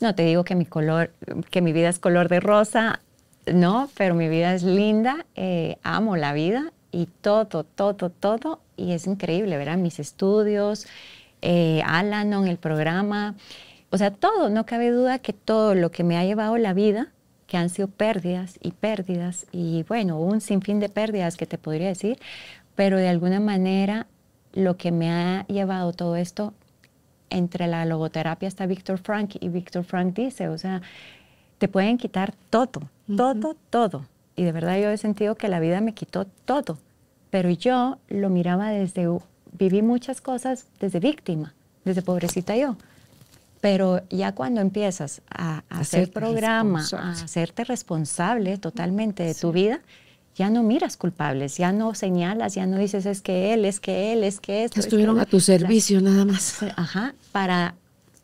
No te digo que mi color, que mi vida es color de rosa, no, pero mi vida es linda, eh, amo la vida y todo, todo, todo, y es increíble, ¿verdad? Mis estudios, eh, en el programa, o sea, todo, no cabe duda que todo lo que me ha llevado la vida, que han sido pérdidas y pérdidas, y bueno, un sinfín de pérdidas que te podría decir, pero de alguna manera lo que me ha llevado todo esto entre la logoterapia está Víctor Frank y Víctor Frank dice, o sea, te pueden quitar todo, todo, todo. Y de verdad yo he sentido que la vida me quitó todo, pero yo lo miraba desde, viví muchas cosas desde víctima, desde pobrecita yo. Pero ya cuando empiezas a, hacer programa, a hacerte responsable totalmente de tu vida, ya no miras culpables, ya no señalas, ya no dices es que él, es que él, es que esto. Estuvieron a tu servicio nada más. Ajá, para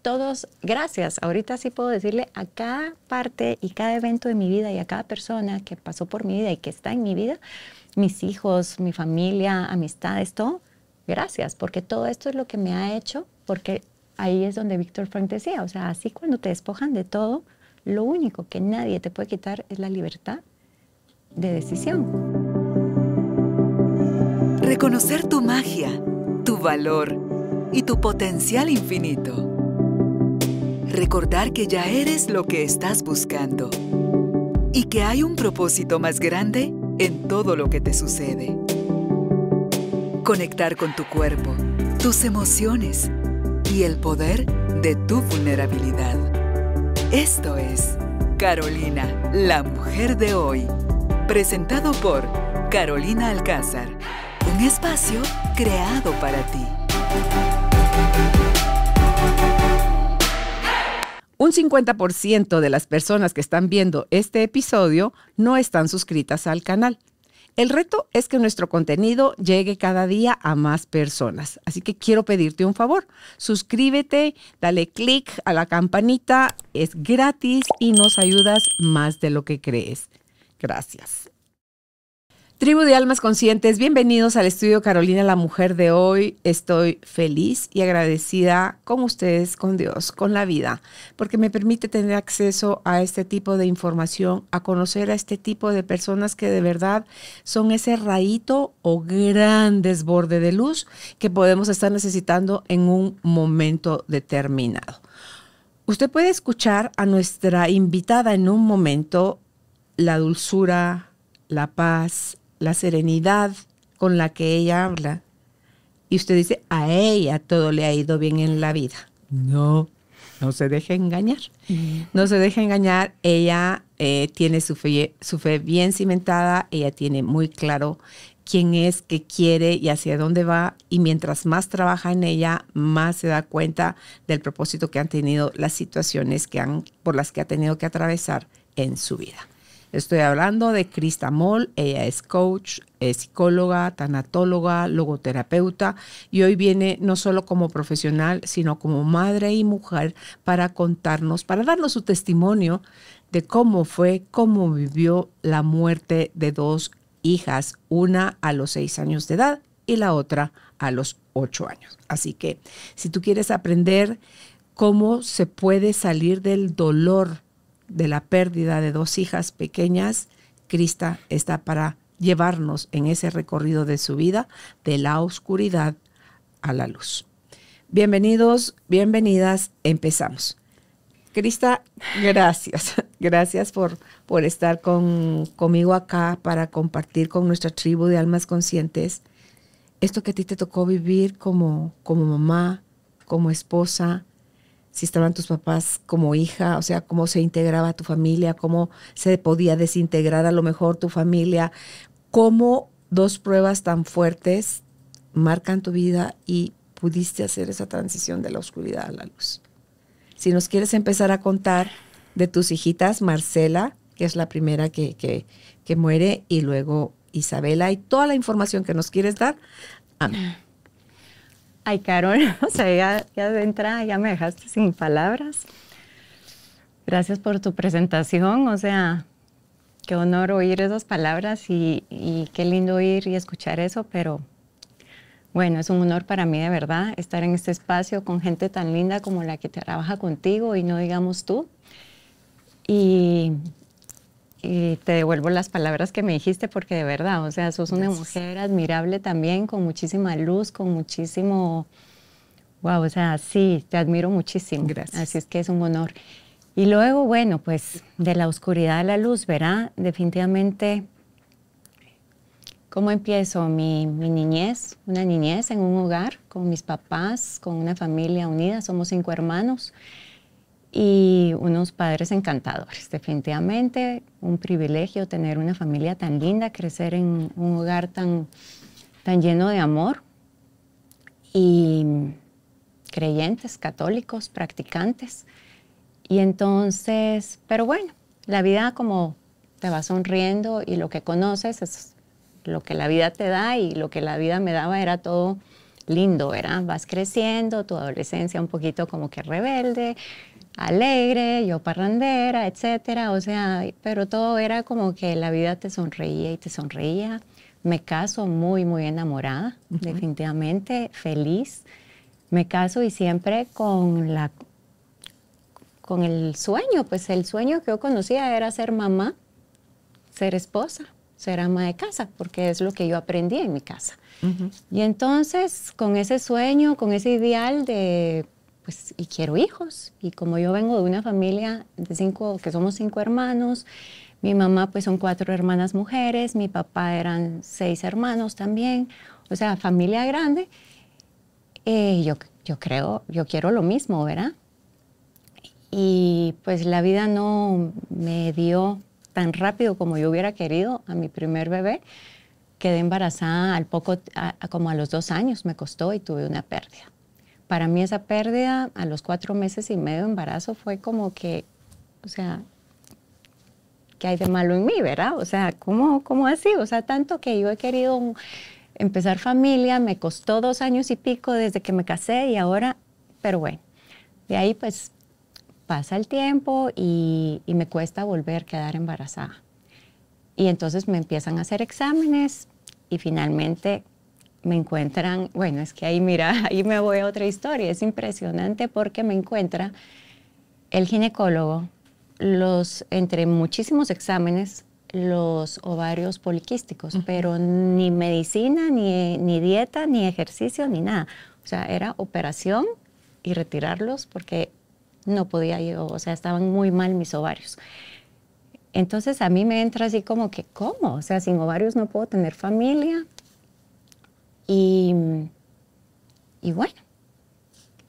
todos, gracias. Ahorita sí puedo decirle a cada parte y cada evento de mi vida y a cada persona que pasó por mi vida y que está en mi vida, mis hijos, mi familia, amistades, todo, gracias, porque todo esto es lo que me ha hecho, porque ahí es donde Víctor Frank decía, o sea, así cuando te despojan de todo, lo único que nadie te puede quitar es la libertad de decisión. Reconocer tu magia, tu valor y tu potencial infinito. Recordar que ya eres lo que estás buscando y que hay un propósito más grande en todo lo que te sucede. Conectar con tu cuerpo, tus emociones y el poder de tu vulnerabilidad. Esto es Carolina, la mujer de hoy. Presentado por Carolina Alcázar. Un espacio creado para ti. Un 50% de las personas que están viendo este episodio no están suscritas al canal. El reto es que nuestro contenido llegue cada día a más personas. Así que quiero pedirte un favor. Suscríbete, dale clic a la campanita, es gratis y nos ayudas más de lo que crees. Gracias. Tribu de Almas Conscientes, bienvenidos al estudio Carolina la Mujer de hoy. Estoy feliz y agradecida con ustedes, con Dios, con la vida, porque me permite tener acceso a este tipo de información, a conocer a este tipo de personas que de verdad son ese rayito o gran desborde de luz que podemos estar necesitando en un momento determinado. Usted puede escuchar a nuestra invitada en un momento la dulzura, la paz, la serenidad con la que ella habla. Y usted dice, a ella todo le ha ido bien en la vida. No, no se deje engañar. No se deje engañar. Ella eh, tiene su fe, su fe bien cimentada, ella tiene muy claro quién es, qué quiere y hacia dónde va. Y mientras más trabaja en ella, más se da cuenta del propósito que han tenido las situaciones que han, por las que ha tenido que atravesar en su vida. Estoy hablando de Moll, ella es coach, psicóloga, tanatóloga, logoterapeuta y hoy viene no solo como profesional, sino como madre y mujer para contarnos, para darnos su testimonio de cómo fue, cómo vivió la muerte de dos hijas, una a los seis años de edad y la otra a los ocho años. Así que si tú quieres aprender cómo se puede salir del dolor, de la pérdida de dos hijas pequeñas, Crista está para llevarnos en ese recorrido de su vida de la oscuridad a la luz. Bienvenidos, bienvenidas, empezamos. Crista, gracias. Gracias por, por estar con, conmigo acá para compartir con nuestra tribu de almas conscientes esto que a ti te tocó vivir como, como mamá, como esposa, si estaban tus papás como hija, o sea, cómo se integraba tu familia, cómo se podía desintegrar a lo mejor tu familia, cómo dos pruebas tan fuertes marcan tu vida y pudiste hacer esa transición de la oscuridad a la luz. Si nos quieres empezar a contar de tus hijitas, Marcela, que es la primera que, que, que muere, y luego Isabela, y toda la información que nos quieres dar, amén. Ay, Carol, o sea, ya, de entrada ya me dejaste sin palabras. Gracias por tu presentación, o sea, qué honor oír esas palabras y, y, qué lindo oír y escuchar eso, pero bueno, es un honor para mí de verdad estar en este espacio con gente tan linda como la que trabaja contigo y no digamos tú. Y, y te devuelvo las palabras que me dijiste porque de verdad, o sea, sos una mujer admirable también, con muchísima luz, con muchísimo... Wow, o sea, sí, te admiro muchísimo. Gracias. Así es que es un honor. Y luego, bueno, pues de la oscuridad a la luz, verá, definitivamente, ¿cómo empiezo mi, mi niñez? Una niñez en un hogar, con mis papás, con una familia unida, somos cinco hermanos y unos padres encantadores. Definitivamente un privilegio tener una familia tan linda, crecer en un hogar tan, tan lleno de amor y creyentes, católicos, practicantes. Y entonces, pero bueno, la vida como te va sonriendo y lo que conoces es lo que la vida te da y lo que la vida me daba era todo lindo, ¿verdad? Vas creciendo, tu adolescencia un poquito como que rebelde, alegre, yo parrandera, etcétera. O sea, pero todo era como que la vida te sonreía y te sonreía. Me caso muy, muy enamorada, definitivamente, feliz. Me caso y siempre con la con el sueño, pues el sueño que yo conocía era ser mamá, ser esposa, ser ama de casa, porque es lo que yo aprendí en mi casa. Y entonces, con ese sueño, con ese ideal de pues, y quiero hijos. Y como yo vengo de una familia de cinco, que somos cinco hermanos, mi mamá pues son cuatro hermanas mujeres, mi papá eran seis hermanos también, o sea, familia grande. Eh, yo, yo creo, yo quiero lo mismo, ¿verdad? Y pues la vida no me dio tan rápido como yo hubiera querido a mi primer bebé. Quedé embarazada al poco, como a los dos años me costó y tuve una pérdida para mí esa pérdida a los cuatro meses y medio de embarazo fue como que, o sea, ¿qué hay de malo en mí, verdad? O sea, ¿cómo, cómo así? O sea, tanto que yo he querido empezar familia, me costó dos años y pico desde que me casé y ahora, pero bueno, de ahí pues pasa el tiempo y, y me cuesta volver a quedar embarazada. Y entonces me empiezan a hacer exámenes y finalmente me encuentran, bueno, es que ahí mira, ahí me voy a otra historia, es impresionante porque me encuentra el ginecólogo, los, entre muchísimos exámenes, los ovarios poliquísticos, pero ni medicina, ni, ni, dieta, ni ejercicio, ni nada. O sea, era operación y retirarlos porque no podía yo, o sea, estaban muy mal mis ovarios. Entonces a mí me entra así como que, ¿cómo? O sea, sin ovarios no puedo tener familia, y, y bueno,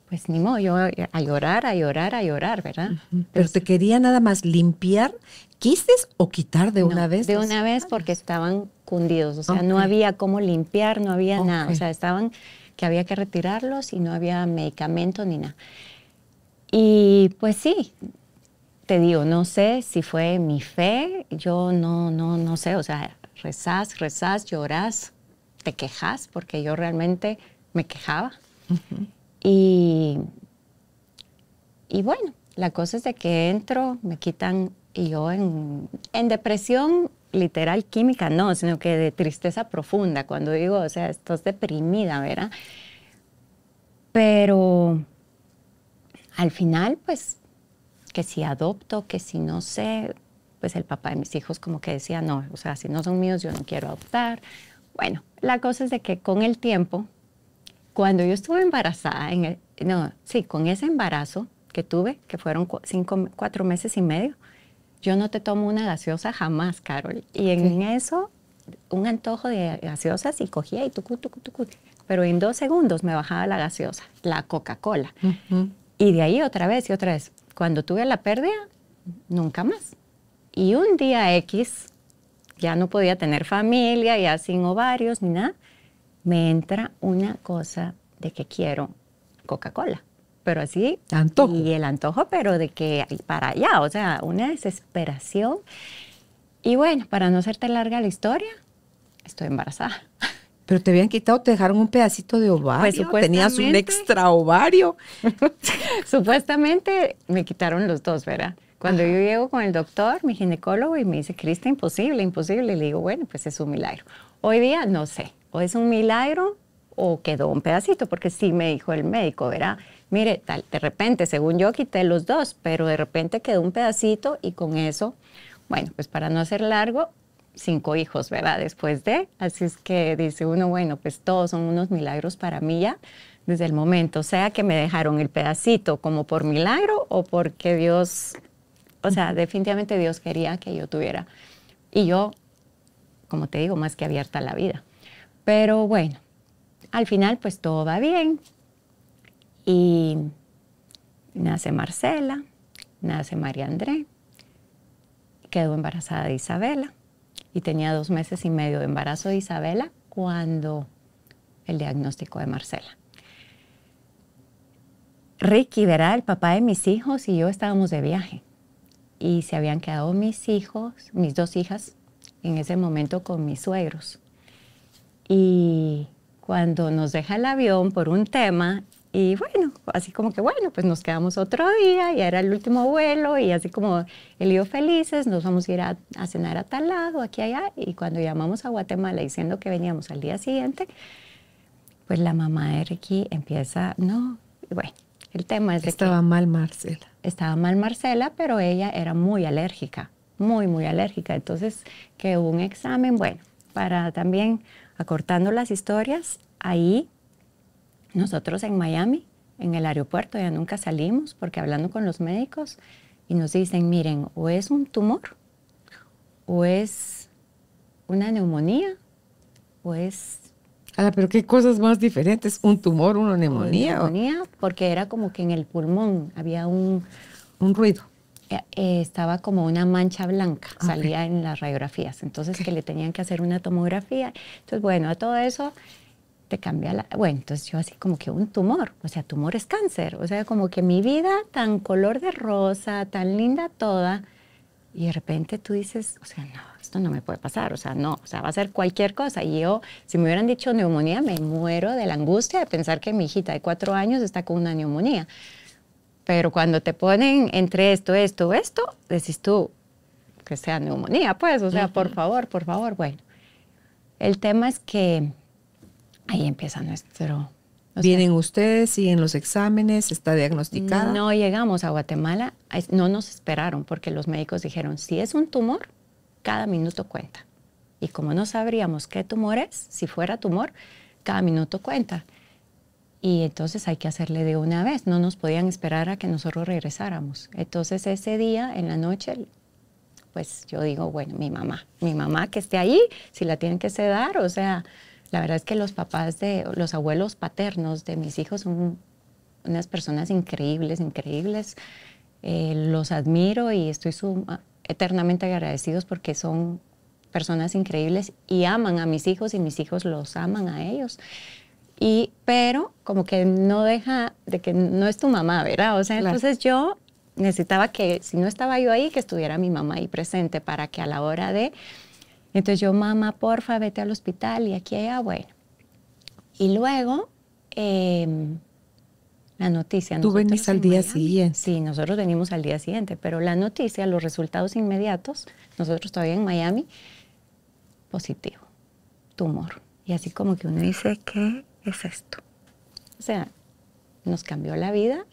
pues ni modo, yo a llorar, a llorar, a llorar, ¿verdad? Pero pues te quería nada más limpiar, quistes o quitar de una vez. De una vez porque estaban cundidos, o sea, no había cómo limpiar, no había nada, o sea, estaban que había que retirarlos y no había medicamento ni nada. Y pues sí, te digo, no sé si fue mi fe, yo no, no, no sé, o sea, rezás, rezás, llorás, te quejas, porque yo realmente me quejaba. y, y bueno, la cosa es de que entro, me quitan y yo en, en, depresión literal química no, sino que de tristeza profunda, cuando digo, o sea, estás deprimida, ¿verdad? Pero al final, pues, que si adopto, que si no sé, pues el papá de mis hijos como que decía, no, o sea, si no son míos, yo no quiero adoptar, bueno, la cosa es de que con el tiempo, cuando yo estuve embarazada, en no, sí, con ese embarazo que tuve, que fueron cinco, cuatro meses y medio, yo no te tomo una gaseosa jamás, Carol. Y en eso, un antojo de gaseosas y cogía y tucu, tucu, tucu. Pero en dos segundos me bajaba la gaseosa, la Coca-Cola. Y de ahí otra vez y otra vez. Cuando tuve la pérdida, nunca más. Y un día X, ya no podía tener familia, ya sin ovarios ni nada, me entra una cosa de que quiero Coca-Cola. Pero así. Y el antojo, pero de que para allá, o sea, una desesperación. Y bueno, para no hacerte larga la historia, estoy embarazada. Pero te habían quitado, te dejaron un pedacito de ovario. Pues, tenías un extra ovario. supuestamente me quitaron los dos, ¿verdad? Cuando yo llego con el doctor, mi ginecólogo, y me dice, Crista, imposible, imposible, le digo, bueno, pues es un milagro. Hoy día no sé, o es un milagro o quedó un pedacito, porque sí me dijo el médico, ¿verdad? Mire, tal, de repente, según yo quité los dos, pero de repente quedó un pedacito y con eso, bueno, pues para no hacer largo, cinco hijos, ¿verdad? Después de, así es que dice uno, bueno, pues todos son unos milagros para mí ya desde el momento, sea que me dejaron el pedacito como por milagro o porque Dios o sea, definitivamente Dios quería que yo tuviera. Y yo, como te digo, más que abierta a la vida. Pero bueno, al final pues todo va bien. Y nace Marcela, nace María André, quedó embarazada de Isabela y tenía dos meses y medio de embarazo de Isabela cuando el diagnóstico de Marcela. Ricky, verá, el papá de mis hijos y yo estábamos de viaje y se habían quedado mis hijos, mis dos hijas, en ese momento con mis suegros. Y cuando nos deja el avión por un tema, y bueno, así como que bueno, pues nos quedamos otro día, y era el último vuelo, y así como el lío felices, nos vamos a ir a, cenar a tal lado, aquí, allá, y cuando llamamos a Guatemala diciendo que veníamos al día siguiente, pues la mamá de Ricky empieza, no, bueno, tema es Estaba mal Marcela. Estaba mal Marcela, pero ella era muy alérgica, muy, muy alérgica. Entonces, que hubo un examen, bueno, para también acortando las historias, ahí nosotros en Miami, en el aeropuerto, ya nunca salimos porque hablando con los médicos y nos dicen, miren, o es un tumor, o es una neumonía, o es Ah, pero qué cosas más diferentes, un tumor, una neumonía. Una neumonía, porque era como que en el pulmón había un... Un ruido. Eh, eh, estaba como una mancha blanca, ah, salía en las radiografías, entonces que le tenían que hacer una tomografía. Entonces, bueno, a todo eso te cambia la... Bueno, entonces yo así como que un tumor, o sea, tumor es cáncer, o sea, como que mi vida tan color de rosa, tan linda toda, y de repente tú dices, o sea, no, esto no me puede pasar, o sea, no, o sea, va a ser cualquier cosa. Y yo, si me hubieran dicho neumonía, me muero de la angustia de pensar que mi hijita de cuatro años está con una neumonía. Pero cuando te ponen entre esto, esto, esto, decís tú que sea neumonía, pues, o sea, por favor, por favor, bueno. El tema es que ahí empieza nuestro Vienen ustedes, siguen los exámenes, está diagnosticada. No llegamos a Guatemala, no nos esperaron porque los médicos dijeron, si es un tumor, cada minuto cuenta. Y como no sabríamos qué tumor es, si fuera tumor, cada minuto cuenta. Y entonces hay que hacerle de una vez, no nos podían esperar a que nosotros regresáramos. Entonces ese día, en la noche, pues yo digo, bueno, mi mamá, mi mamá que esté ahí, si la tienen que sedar, o sea, la verdad es que los papás de los abuelos paternos de mis hijos son unas personas increíbles, increíbles. Eh, los admiro y estoy ah, eternamente agradecidos porque son personas increíbles y aman a mis hijos y mis hijos los aman a ellos. Y, pero como que no deja de que no es tu mamá, ¿verdad? O sea, entonces yo necesitaba que si no estaba yo ahí, que estuviera mi mamá ahí presente para que a la hora de entonces yo, mamá, porfa, vete al hospital y aquí allá, bueno. Y luego, em, la noticia. Tú venís al día siguiente. Sí, nosotros venimos al día siguiente, pero la noticia, los resultados inmediatos, nosotros todavía en Miami, positivo, tumor. Y así como que uno dice, ¿qué es esto? O sea, nos cambió la vida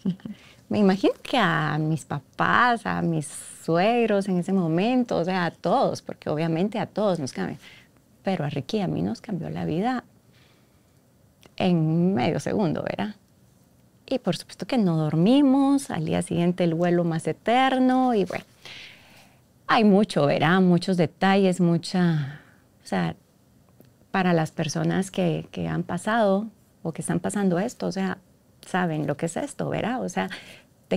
me imagino que a mis papás, a mis suegros en ese momento, o sea, a todos, porque obviamente a todos nos cambia. Pero a Ricky, a mí nos cambió la vida en medio segundo, ¿verdad? Y por supuesto que no dormimos, al día siguiente el vuelo más eterno y bueno, hay mucho, ¿verdad? Muchos detalles, mucha, o sea, para las personas que, han pasado o que están pasando esto, o sea, saben lo que es esto, ¿verdad? O sea,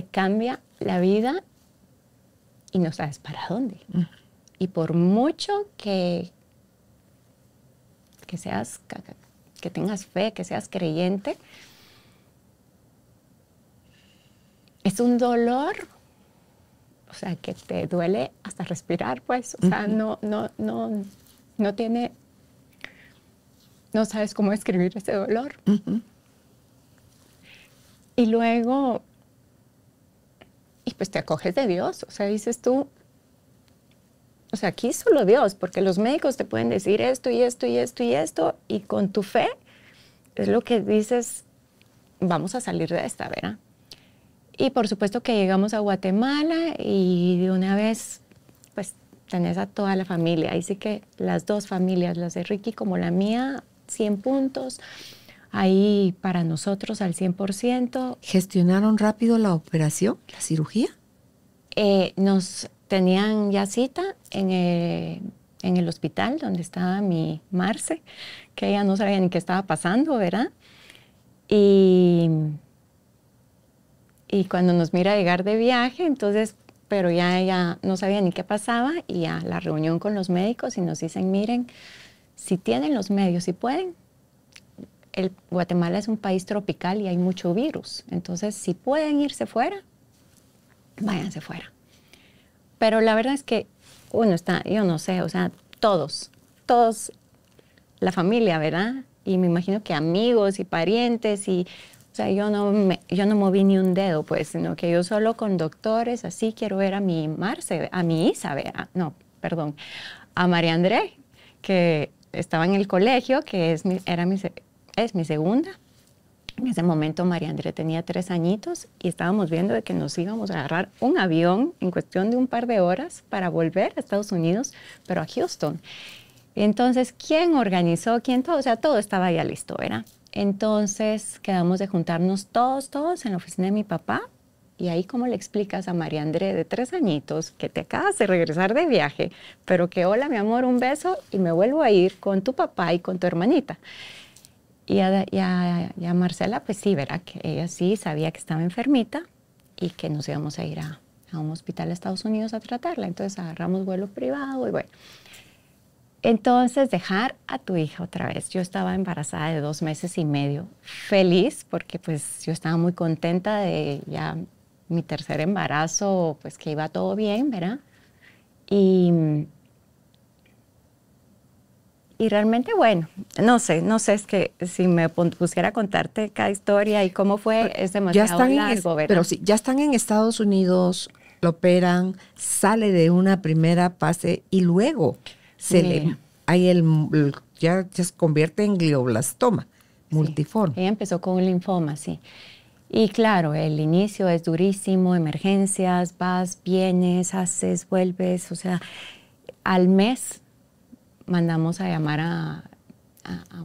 te cambia la vida y no sabes para dónde. Y por mucho que, que seas, que tengas fe, que seas creyente, es un dolor, o sea, que te duele hasta respirar, pues, o sea, no, no, no, no tiene, no sabes cómo escribir ese dolor. Y luego y pues te acoges de Dios. O sea, dices tú, o sea, aquí solo Dios, porque los médicos te pueden decir esto y esto y esto y esto, y con tu fe es lo que dices, vamos a salir de esta, ¿verdad? Y por supuesto que llegamos a Guatemala y de una vez, pues tenés a toda la familia. Ahí sí que las dos familias, las de Ricky como la mía, 100 puntos, ahí para nosotros al 100%. ¿Gestionaron rápido la operación, la cirugía? Eh, nos tenían ya cita en el, hospital donde estaba mi Marce, que ella no sabía ni qué estaba pasando, ¿verdad? Y, y cuando nos mira llegar de viaje, entonces, pero ya ella no sabía ni qué pasaba y a la reunión con los médicos y nos dicen, miren, si tienen los medios, si pueden, Guatemala es un país tropical y hay mucho virus. Entonces, si pueden irse fuera, váyanse fuera. Pero la verdad es que uno está, yo no sé, o sea, todos, todos, la familia, ¿verdad? Y me imagino que amigos y parientes y, o sea, yo no, yo no moví ni un dedo, pues, sino que yo solo con doctores, así quiero ver a mi Marce, a mi Isabel, no, perdón, a María André, que estaba en el colegio, que es era mi, es mi segunda. En ese momento María André tenía tres añitos y estábamos viendo de que nos íbamos a agarrar un avión en cuestión de un par de horas para volver a Estados Unidos, pero a Houston. Entonces, ¿quién organizó? ¿Quién todo? O sea, todo estaba ya listo, ¿verdad? Entonces quedamos de juntarnos todos, todos en la oficina de mi papá. Y ahí, ¿cómo le explicas a María André de tres añitos que te acabas de regresar de viaje, pero que hola, mi amor, un beso y me vuelvo a ir con tu papá y con tu hermanita? Y a, Marcela, pues sí, verá Que ella sí sabía que estaba enfermita y que nos íbamos a ir a, un hospital de Estados Unidos a tratarla. Entonces agarramos vuelo privado y bueno. Entonces, dejar a tu hija otra vez. Yo estaba embarazada de dos meses y medio, feliz porque pues yo estaba muy contenta de ya mi tercer embarazo, pues que iba todo bien, ¿verdad? Y y realmente, bueno, no sé, no sé, es que si me pusiera a contarte cada historia y cómo fue, es demasiado ya están ¿verdad? Pero sí, ya están en Estados Unidos, lo operan, sale de una primera fase y luego se le, ahí el, ya, se convierte en glioblastoma multiforme. Ella empezó con un linfoma, sí. Y claro, el inicio es durísimo, emergencias, vas, vienes, haces, vuelves, o sea, al mes mandamos a llamar a,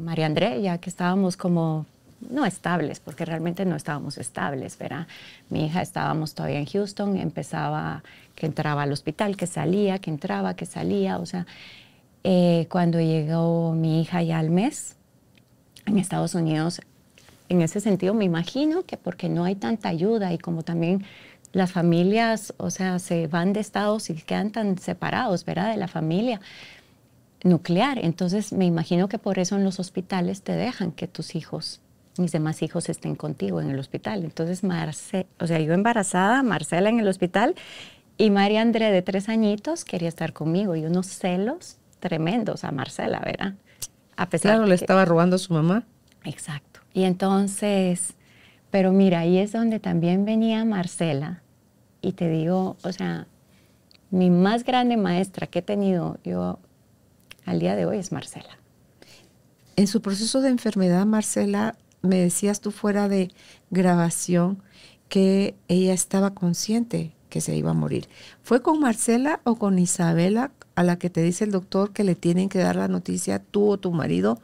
María André, ya que estábamos como no estables, porque realmente no estábamos estables, ¿verdad? Mi hija estábamos todavía en Houston, empezaba que entraba al hospital, que salía, que entraba, que salía, o sea, eh, cuando llegó mi hija ya al mes en Estados Unidos, en ese sentido me imagino que porque no hay tanta ayuda y como también las familias, o sea, se van de estados y quedan tan separados, ¿verdad? De la familia nuclear. Entonces me imagino que por eso en los hospitales te dejan que tus hijos, mis demás hijos, estén contigo en el hospital. Entonces, Marcela, o sea, yo embarazada, Marcela en el hospital y María André de tres añitos quería estar conmigo y unos celos tremendos a Marcela, ¿verdad? A pesar claro, le estaba robando a su mamá. Exacto. Y entonces, pero mira, ahí es donde también venía Marcela y te digo, o sea, mi más grande maestra que he tenido yo al día de hoy es Marcela. En su proceso de enfermedad, Marcela, me decías tú fuera de grabación que ella estaba consciente que se iba a morir. ¿Fue con Marcela o con Isabela a la que te dice el doctor que le tienen que dar la noticia tú o tu marido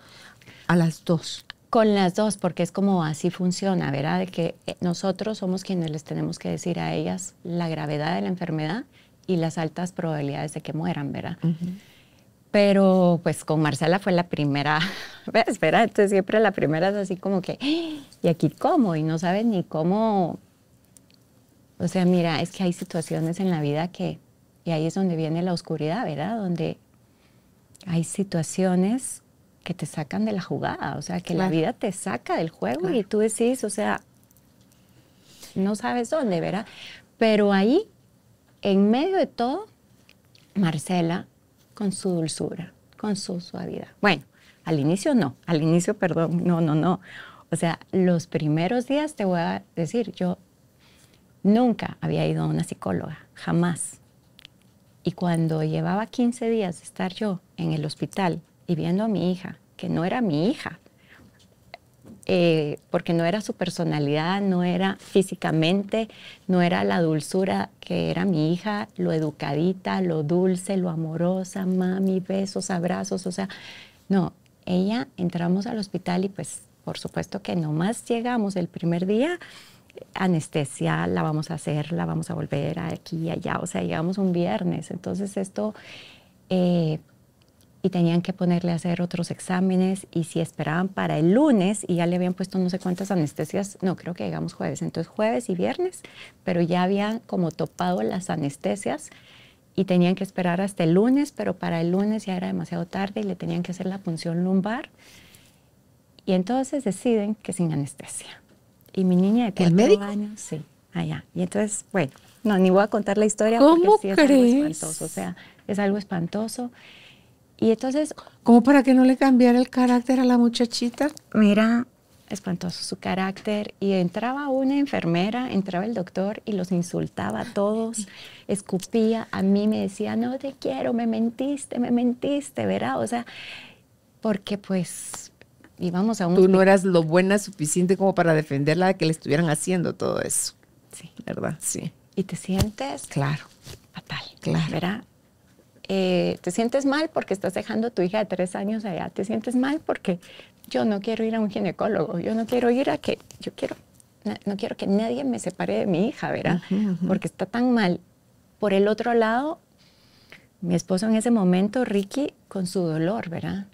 a las dos? Con las dos, porque es como así funciona, ¿verdad? De que eh, nosotros somos quienes les tenemos que decir a ellas la gravedad de la enfermedad y las altas probabilidades de que mueran, ¿verdad? Pero pues con Marcela fue la primera espera Entonces siempre la primera es así como que, ¡Ah! ¿y aquí cómo? Y no sabes ni cómo. O sea, mira, es que hay situaciones en la vida que, y ahí es donde viene la oscuridad, ¿verdad? Donde hay situaciones que te sacan de la jugada, o sea, que la vida te saca del juego y tú decís, o sea, no sabes dónde, ¿verdad? Pero ahí, en medio de todo, Marcela con su dulzura, con su suavidad. Bueno, al inicio no, al inicio, perdón, no, no, no. O sea, los primeros días te voy a decir, yo nunca había ido a una psicóloga, jamás. Y cuando llevaba 15 días de estar yo en el hospital y viendo a mi hija, que no era mi hija, eh, porque no era su personalidad, no era físicamente, no era la dulzura que era mi hija, lo educadita, lo dulce, lo amorosa, mami, besos, abrazos, o sea, no, ella entramos al hospital y pues por supuesto que nomás llegamos el primer día, anestesia, la vamos a hacer, la vamos a volver aquí y allá, o sea, llegamos un viernes, entonces esto... Eh, y tenían que ponerle a hacer otros exámenes y si esperaban para el lunes y ya le habían puesto no sé cuántas anestesias, no creo que llegamos jueves, entonces jueves y viernes, pero ya habían como topado las anestesias y tenían que esperar hasta el lunes, pero para el lunes ya era demasiado tarde y le tenían que hacer la punción lumbar y entonces deciden que sin anestesia. Y mi niña de cuatro años, sí, allá. Y entonces, bueno, no, ni voy a contar la historia porque es algo espantoso, o sea, es algo espantoso. Y entonces... ¿Cómo para que no le cambiara el carácter a la muchachita? Mira, espantoso su carácter y entraba una enfermera, entraba el doctor y los insultaba a todos, escupía, a mí me decía, no te quiero, me mentiste, me mentiste, ¿verdad? O sea, porque pues íbamos a un... Tú no eras lo buena suficiente como para defenderla de que le estuvieran haciendo todo eso. Sí. ¿Verdad? Sí. Y te sientes... Claro. Fatal. Claro. ¿Verdad? Eh, te sientes mal porque estás dejando a tu hija de tres años allá, te sientes mal porque yo no quiero ir a un ginecólogo, yo no quiero ir a que, yo quiero, no, quiero que nadie me separe de mi hija, ¿verdad? Porque está tan mal. Por el otro lado, mi esposo en ese momento, Ricky, con su dolor, ¿verdad?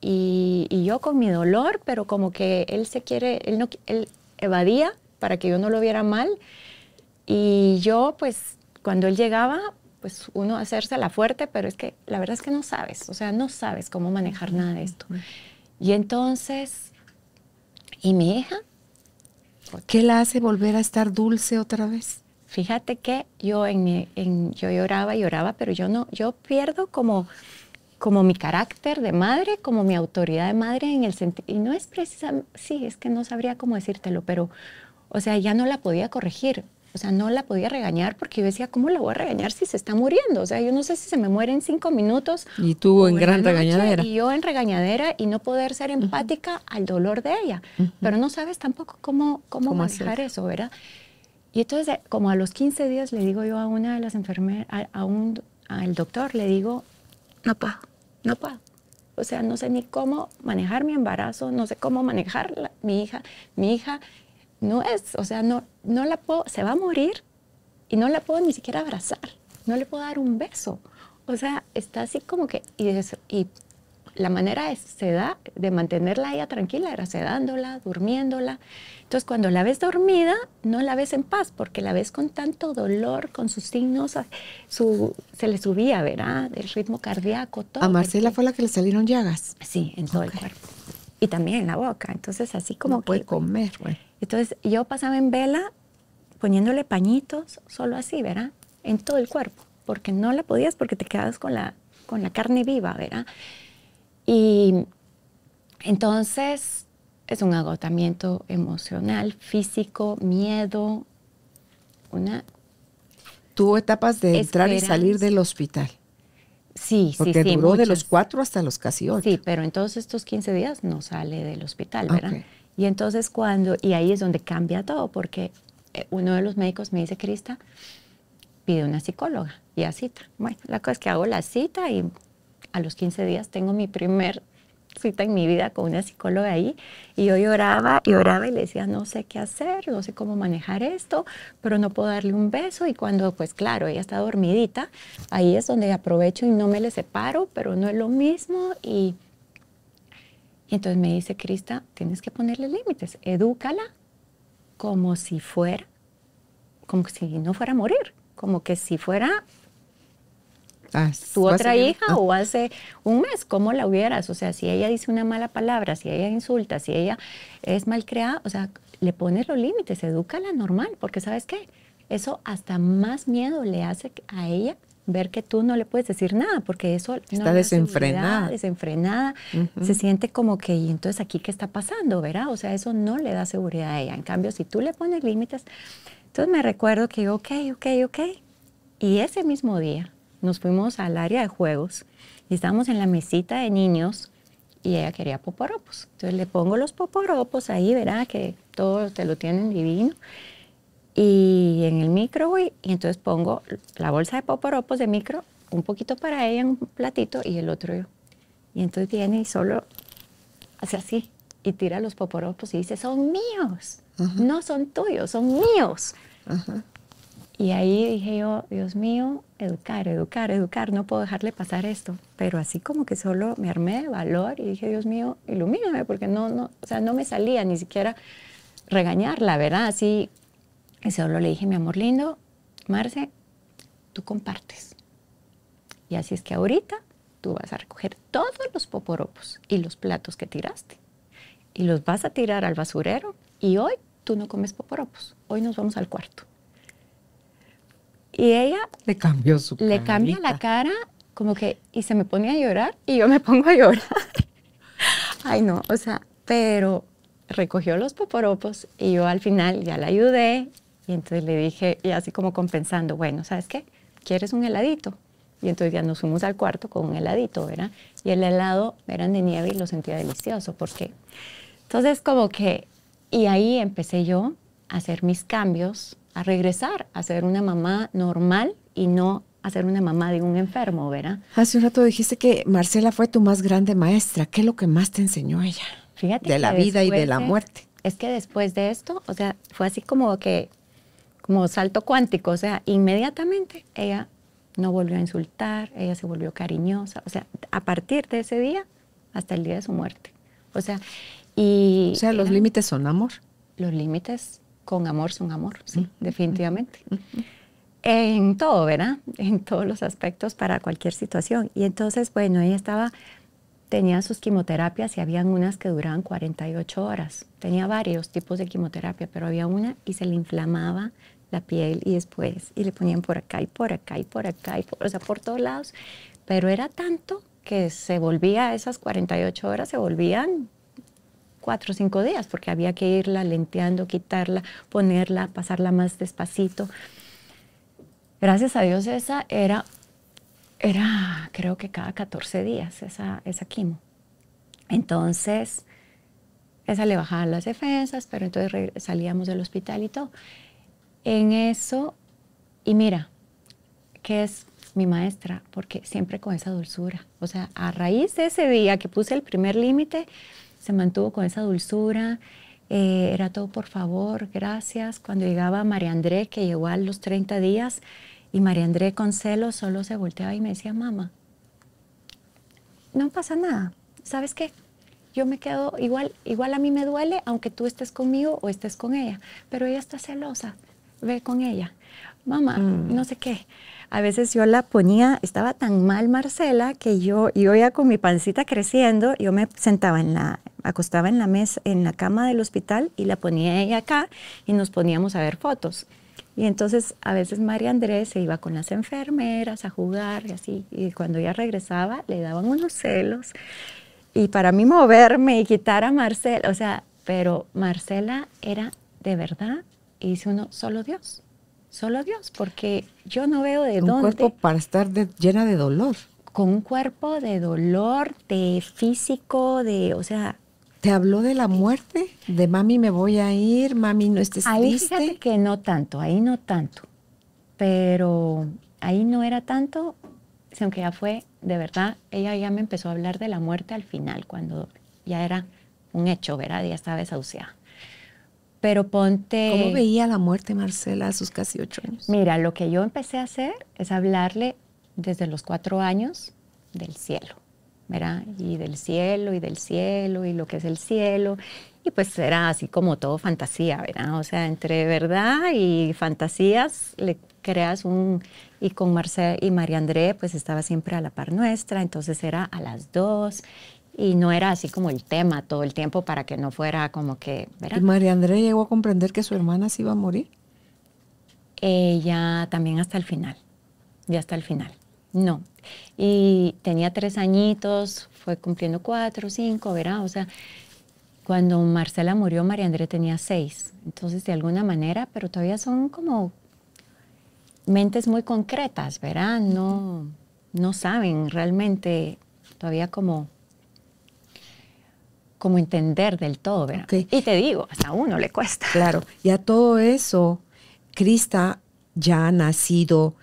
Y, yo con mi dolor, pero como que él se quiere, él, no, él evadía para que yo no lo viera mal. Y yo, pues, cuando él llegaba, pues uno hacerse la fuerte, pero es que la verdad es que no sabes, o sea, no sabes cómo manejar nada de esto. Y entonces, ¿y mi hija? ¿Qué la hace volver a estar dulce otra vez? Fíjate que yo en, en yo lloraba y lloraba, pero yo no, yo pierdo como como mi carácter de madre, como mi autoridad de madre en el sentido, y no es precisamente, sí, es que no sabría cómo decírtelo, pero, o sea, ya no la podía corregir, o sea, no la podía regañar porque yo decía, ¿cómo la voy a regañar si se está muriendo? O sea, yo no sé si se me muere en cinco minutos. Y tuvo en gran regañadera. Y yo en regañadera y no poder ser empática al dolor de ella. Pero no sabes tampoco cómo, cómo, manejar eso, ¿verdad? Y entonces, eh, como a los 15 días, le digo yo a una de las enfermeras, a, un, al doctor, le digo, no puedo, no puedo. O sea, no sé ni cómo manejar mi embarazo, no sé cómo manejar mi hija. Mi hija no es, o sea, no, no la puedo, se va a morir y no la puedo ni siquiera abrazar, no le puedo dar un beso. O sea, está así como que, y, la manera es, se da de mantenerla ella tranquila era sedándola, durmiéndola. Entonces, cuando la ves dormida, no la ves en paz, porque la ves con tanto dolor, con sus signos, ah, su, se le subía, ¿verdad? el ritmo cardíaco, todo. A Marcela fue la que le salieron llagas. Sí, en todo el cuerpo y también en la boca. Entonces, así como puede comer, güey. Entonces, yo pasaba en vela poniéndole pañitos, solo así, ¿verdad? En todo el cuerpo, porque no la podías porque te quedabas con la, con la carne viva, ¿verdad? Y entonces es un agotamiento emocional, físico, miedo, una... Tuvo etapas de entrar y salir del hospital. Sí, sí, sí, duró de los cuatro hasta los casi ocho. Sí, pero en todos estos 15 días no sale del hospital, ah, ¿verdad? Y entonces cuando, y ahí es donde cambia todo, porque eh, uno de los médicos me dice, Crista, pide una psicóloga y a cita. Bueno, la cosa es que hago la cita y a los 15 días tengo mi primer cita en mi vida con una psicóloga ahí y yo lloraba y lloraba y le decía, no sé qué hacer, no sé cómo manejar esto, pero no puedo darle un beso y cuando, pues claro, ella está dormidita, ahí es donde aprovecho y no me le separo, pero no es lo mismo y, y entonces me dice, Crista, tienes que ponerle límites, edúcala como si fuera, como si no fuera a morir, como que si fuera tu otra hija ah. o hace un mes, ¿cómo la hubieras? O sea, si ella dice una mala palabra, si ella insulta, si ella es creada, o sea, le pones los límites, educa la normal, porque ¿sabes qué? Eso hasta más miedo le hace a ella ver que tú no le puedes decir nada, porque eso está desenfrenada. Desenfrenada, se siente como que, ¿y entonces aquí qué está pasando, verdad? O sea, eso no le da seguridad a ella. En cambio, si tú le pones límites, entonces me recuerdo que ok, ok, ok, y ese mismo día nos fuimos al área de juegos y estábamos en la mesita de niños y ella quería poporopos. Entonces le pongo los poporopos ahí, verá que todos te lo tienen divino. Y en el micro, y entonces pongo la bolsa de poporopos de micro, un poquito para ella en un platito y el otro yo. Y entonces viene y solo hace así y tira los poporopos y dice, son míos, no son tuyos, son míos. Y ahí dije yo, Dios mío, educar, educar, educar, no puedo dejarle pasar esto. Pero así como que solo me armé de valor y dije, Dios mío, ilumíname, porque no, no, o sea, no me salía ni siquiera regañarla, ¿verdad? Así, solo le dije, mi amor lindo, Marce, tú compartes. Y así es que ahorita tú vas a recoger todos los poporopos y los platos que tiraste y los vas a tirar al basurero y hoy tú no comes poporopos, hoy nos vamos al cuarto. Y ella le cambió su Le cambia la cara como que y se me pone a llorar y yo me pongo a llorar. Ay, no, o sea, pero recogió los poporopos y yo al final ya la ayudé y entonces le dije, y así como compensando, bueno, ¿sabes qué? ¿Quieres un heladito? Y entonces ya nos fuimos al cuarto con un heladito, ¿verdad? Y el helado eran de nieve y lo sentía delicioso, porque... Entonces como que, y ahí empecé yo a hacer mis cambios a regresar a ser una mamá normal y no a ser una mamá de un enfermo, ¿verdad? Hace un rato dijiste que Marcela fue tu más grande maestra. ¿Qué es lo que más te enseñó ella? Fíjate. De la vida y de la muerte. Es que después de esto, o sea, fue así como que, como salto cuántico, o sea, inmediatamente ella no volvió a insultar, ella se volvió cariñosa, o sea, a partir de ese día hasta el día de su muerte. O sea, y... O sea, los límites son amor. Los límites con amor son amor, sí, definitivamente. En todo, ¿verdad? En todos los aspectos para cualquier situación. Y entonces, bueno, ella estaba, tenía sus quimioterapias y habían unas que duraban 48 horas. Tenía varios tipos de quimioterapia, pero había una y se le inflamaba la piel y después, y le ponían por acá y por acá y por acá, y o sea, por todos lados. Pero era tanto que se volvía, esas 48 horas se volvían cuatro o cinco días porque había que irla lenteando, quitarla, ponerla, pasarla más despacito. Gracias a Dios esa era, era creo que cada 14 días esa, esa quimo. Entonces, esa le bajaban las defensas, pero entonces salíamos del hospital y todo. En eso, y mira, que es mi maestra, porque siempre con esa dulzura. O sea, a raíz de ese día que puse el primer límite, se mantuvo con esa dulzura. Eh, era todo por favor, gracias. Cuando llegaba María André, que llegó a los 30 días, y María André con celo solo se volteaba y me decía, mamá, no pasa nada. ¿Sabes qué? Yo me quedo igual, igual a mí me duele, aunque tú estés conmigo o estés con ella, pero ella está celosa, ve con ella. Mamá, mm. no sé qué a veces yo la ponía, estaba tan mal Marcela que yo, yo ya con mi pancita creciendo, yo me sentaba en la, acostaba en la mesa, en la cama del hospital y la ponía ella acá y nos poníamos a ver fotos. Y entonces a veces María Andrés se iba con las enfermeras a jugar y así, y cuando ella regresaba le daban unos celos. Y para mí moverme y quitar a Marcela, o sea, pero Marcela era de verdad, hice uno, solo Dios. Solo Dios, porque yo no veo de dónde. Un cuerpo para estar llena de dolor. Con un cuerpo de dolor, de físico, de, o sea. ¿Te habló de la muerte? ¿De mami me voy a ir? ¿Mami no estés ahí triste? Ahí fíjate que no tanto, ahí no tanto. Pero ahí no era tanto, aunque ya fue, de verdad, ella ya me empezó a hablar de la muerte al final, cuando ya era un hecho, ¿verdad? Ya estaba desahuciada. Pero ponte... ¿Cómo veía la muerte Marcela a sus casi ocho años? Mira, lo que yo empecé a hacer es hablarle desde los cuatro años del cielo, ¿verdad? Y del cielo, y del cielo, y lo que es el cielo. Y pues era así como todo fantasía, ¿verdad? O sea, entre verdad y fantasías le creas un... Y con Marcela y María André, pues estaba siempre a la par nuestra, entonces era a las dos y no era así como el tema todo el tiempo para que no fuera como que... ¿verdad? ¿Y María Andrea llegó a comprender que su hermana se iba a morir? Ella también hasta el final, ya hasta el final, no. Y tenía tres añitos, fue cumpliendo cuatro, cinco, ¿verdad? O sea, cuando Marcela murió, María Andrea tenía seis. Entonces, de alguna manera, pero todavía son como mentes muy concretas, ¿verdad? No, no saben realmente todavía como como entender del todo, ¿verdad? Y te digo, hasta a uno le cuesta. Claro, y a todo eso, Crista ya ha nacido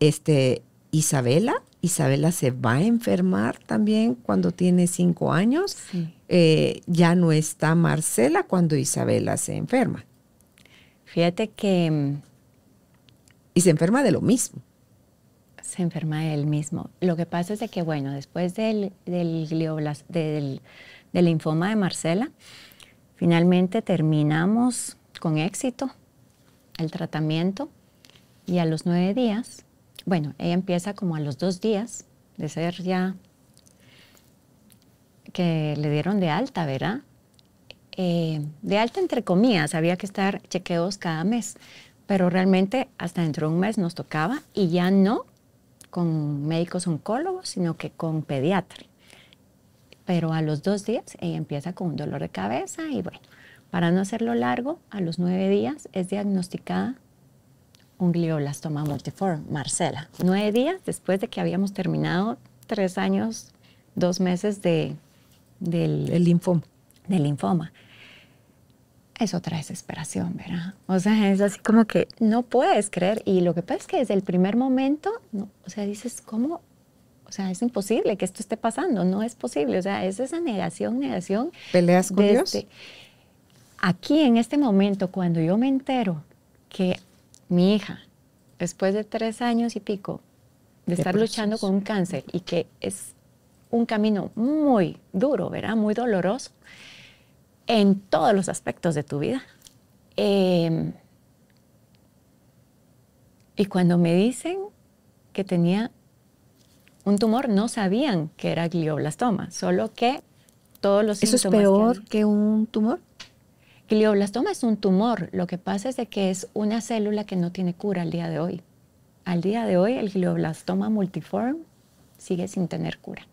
este, Isabela. Isabela se va a enfermar también cuando tiene cinco años. Eh, ya no está Marcela cuando Isabela se enferma. Fíjate que... Mm, y se enferma de lo mismo. Se enferma de mismo. Lo que pasa es de que, bueno, después del, del, del de linfoma de Marcela. Finalmente terminamos con éxito el tratamiento y a los nueve días, bueno, ella empieza como a los dos días de ser ya que le dieron de alta, ¿verdad? Eh, de alta entre comillas, había que estar chequeos cada mes, pero realmente hasta dentro de un mes nos tocaba y ya no con médicos oncólogos, sino que con pediatra pero a los dos días ella empieza con un dolor de cabeza y bueno, para no hacerlo largo, a los nueve días es diagnosticada un glioblastoma multiforme, Marcela. Nueve días después de que habíamos terminado tres años, dos meses de, del, linfoma. del linfoma. Es otra desesperación, ¿verdad? O sea, es así como que no puedes creer. Y lo que pasa es que desde el primer momento, o sea, dices, ¿cómo o sea, es imposible que esto esté pasando, no es posible, o sea, es esa negación, negación. ¿Peleas con Dios? aquí en este momento, cuando yo me entero que mi hija, después de tres años y pico de estar luchando con un cáncer y que es un camino muy duro, ¿verdad? Muy doloroso en todos los aspectos de tu vida. Em, y cuando me dicen que tenía un tumor no sabían que era glioblastoma, solo que todos los ¿Eso es peor que, un tumor? Glioblastoma es un tumor. Lo que pasa es de que es una célula que no tiene cura al día de hoy. Al día de hoy, el glioblastoma multiforme sigue sin tener cura.